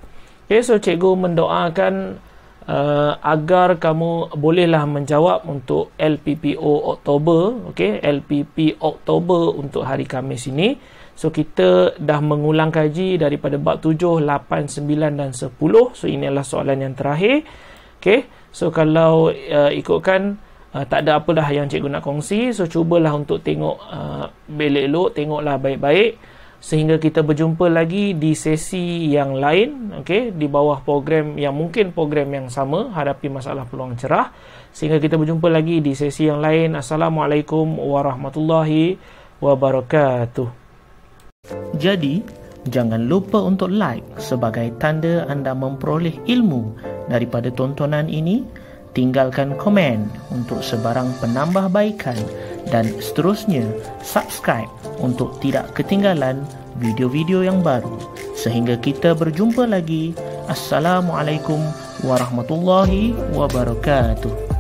A: Okay, so cikgu mendoakan uh, agar kamu bolehlah menjawab untuk LPPO Oktober, okay, LPP Oktober untuk hari Kamis ini. So kita dah mengulang kaji daripada bab 7, 8, 9 dan 10. So ini adalah soalan yang terakhir. Okay, so kalau uh, ikutkan uh, tak ada apa dah yang cikgu nak kongsi. So cubalah untuk tengok uh, belok-belok, tengoklah baik-baik sehingga kita berjumpa lagi di sesi yang lain okey di bawah program yang mungkin program yang sama hadapi masalah peluang cerah sehingga kita berjumpa lagi di sesi yang lain assalamualaikum warahmatullahi wabarakatuh jadi jangan lupa untuk like sebagai tanda anda memperoleh ilmu daripada tontonan ini tinggalkan komen untuk sebarang penambahbaikan dan seterusnya subscribe untuk tidak ketinggalan video-video yang baru sehingga kita berjumpa lagi assalamualaikum warahmatullahi wabarakatuh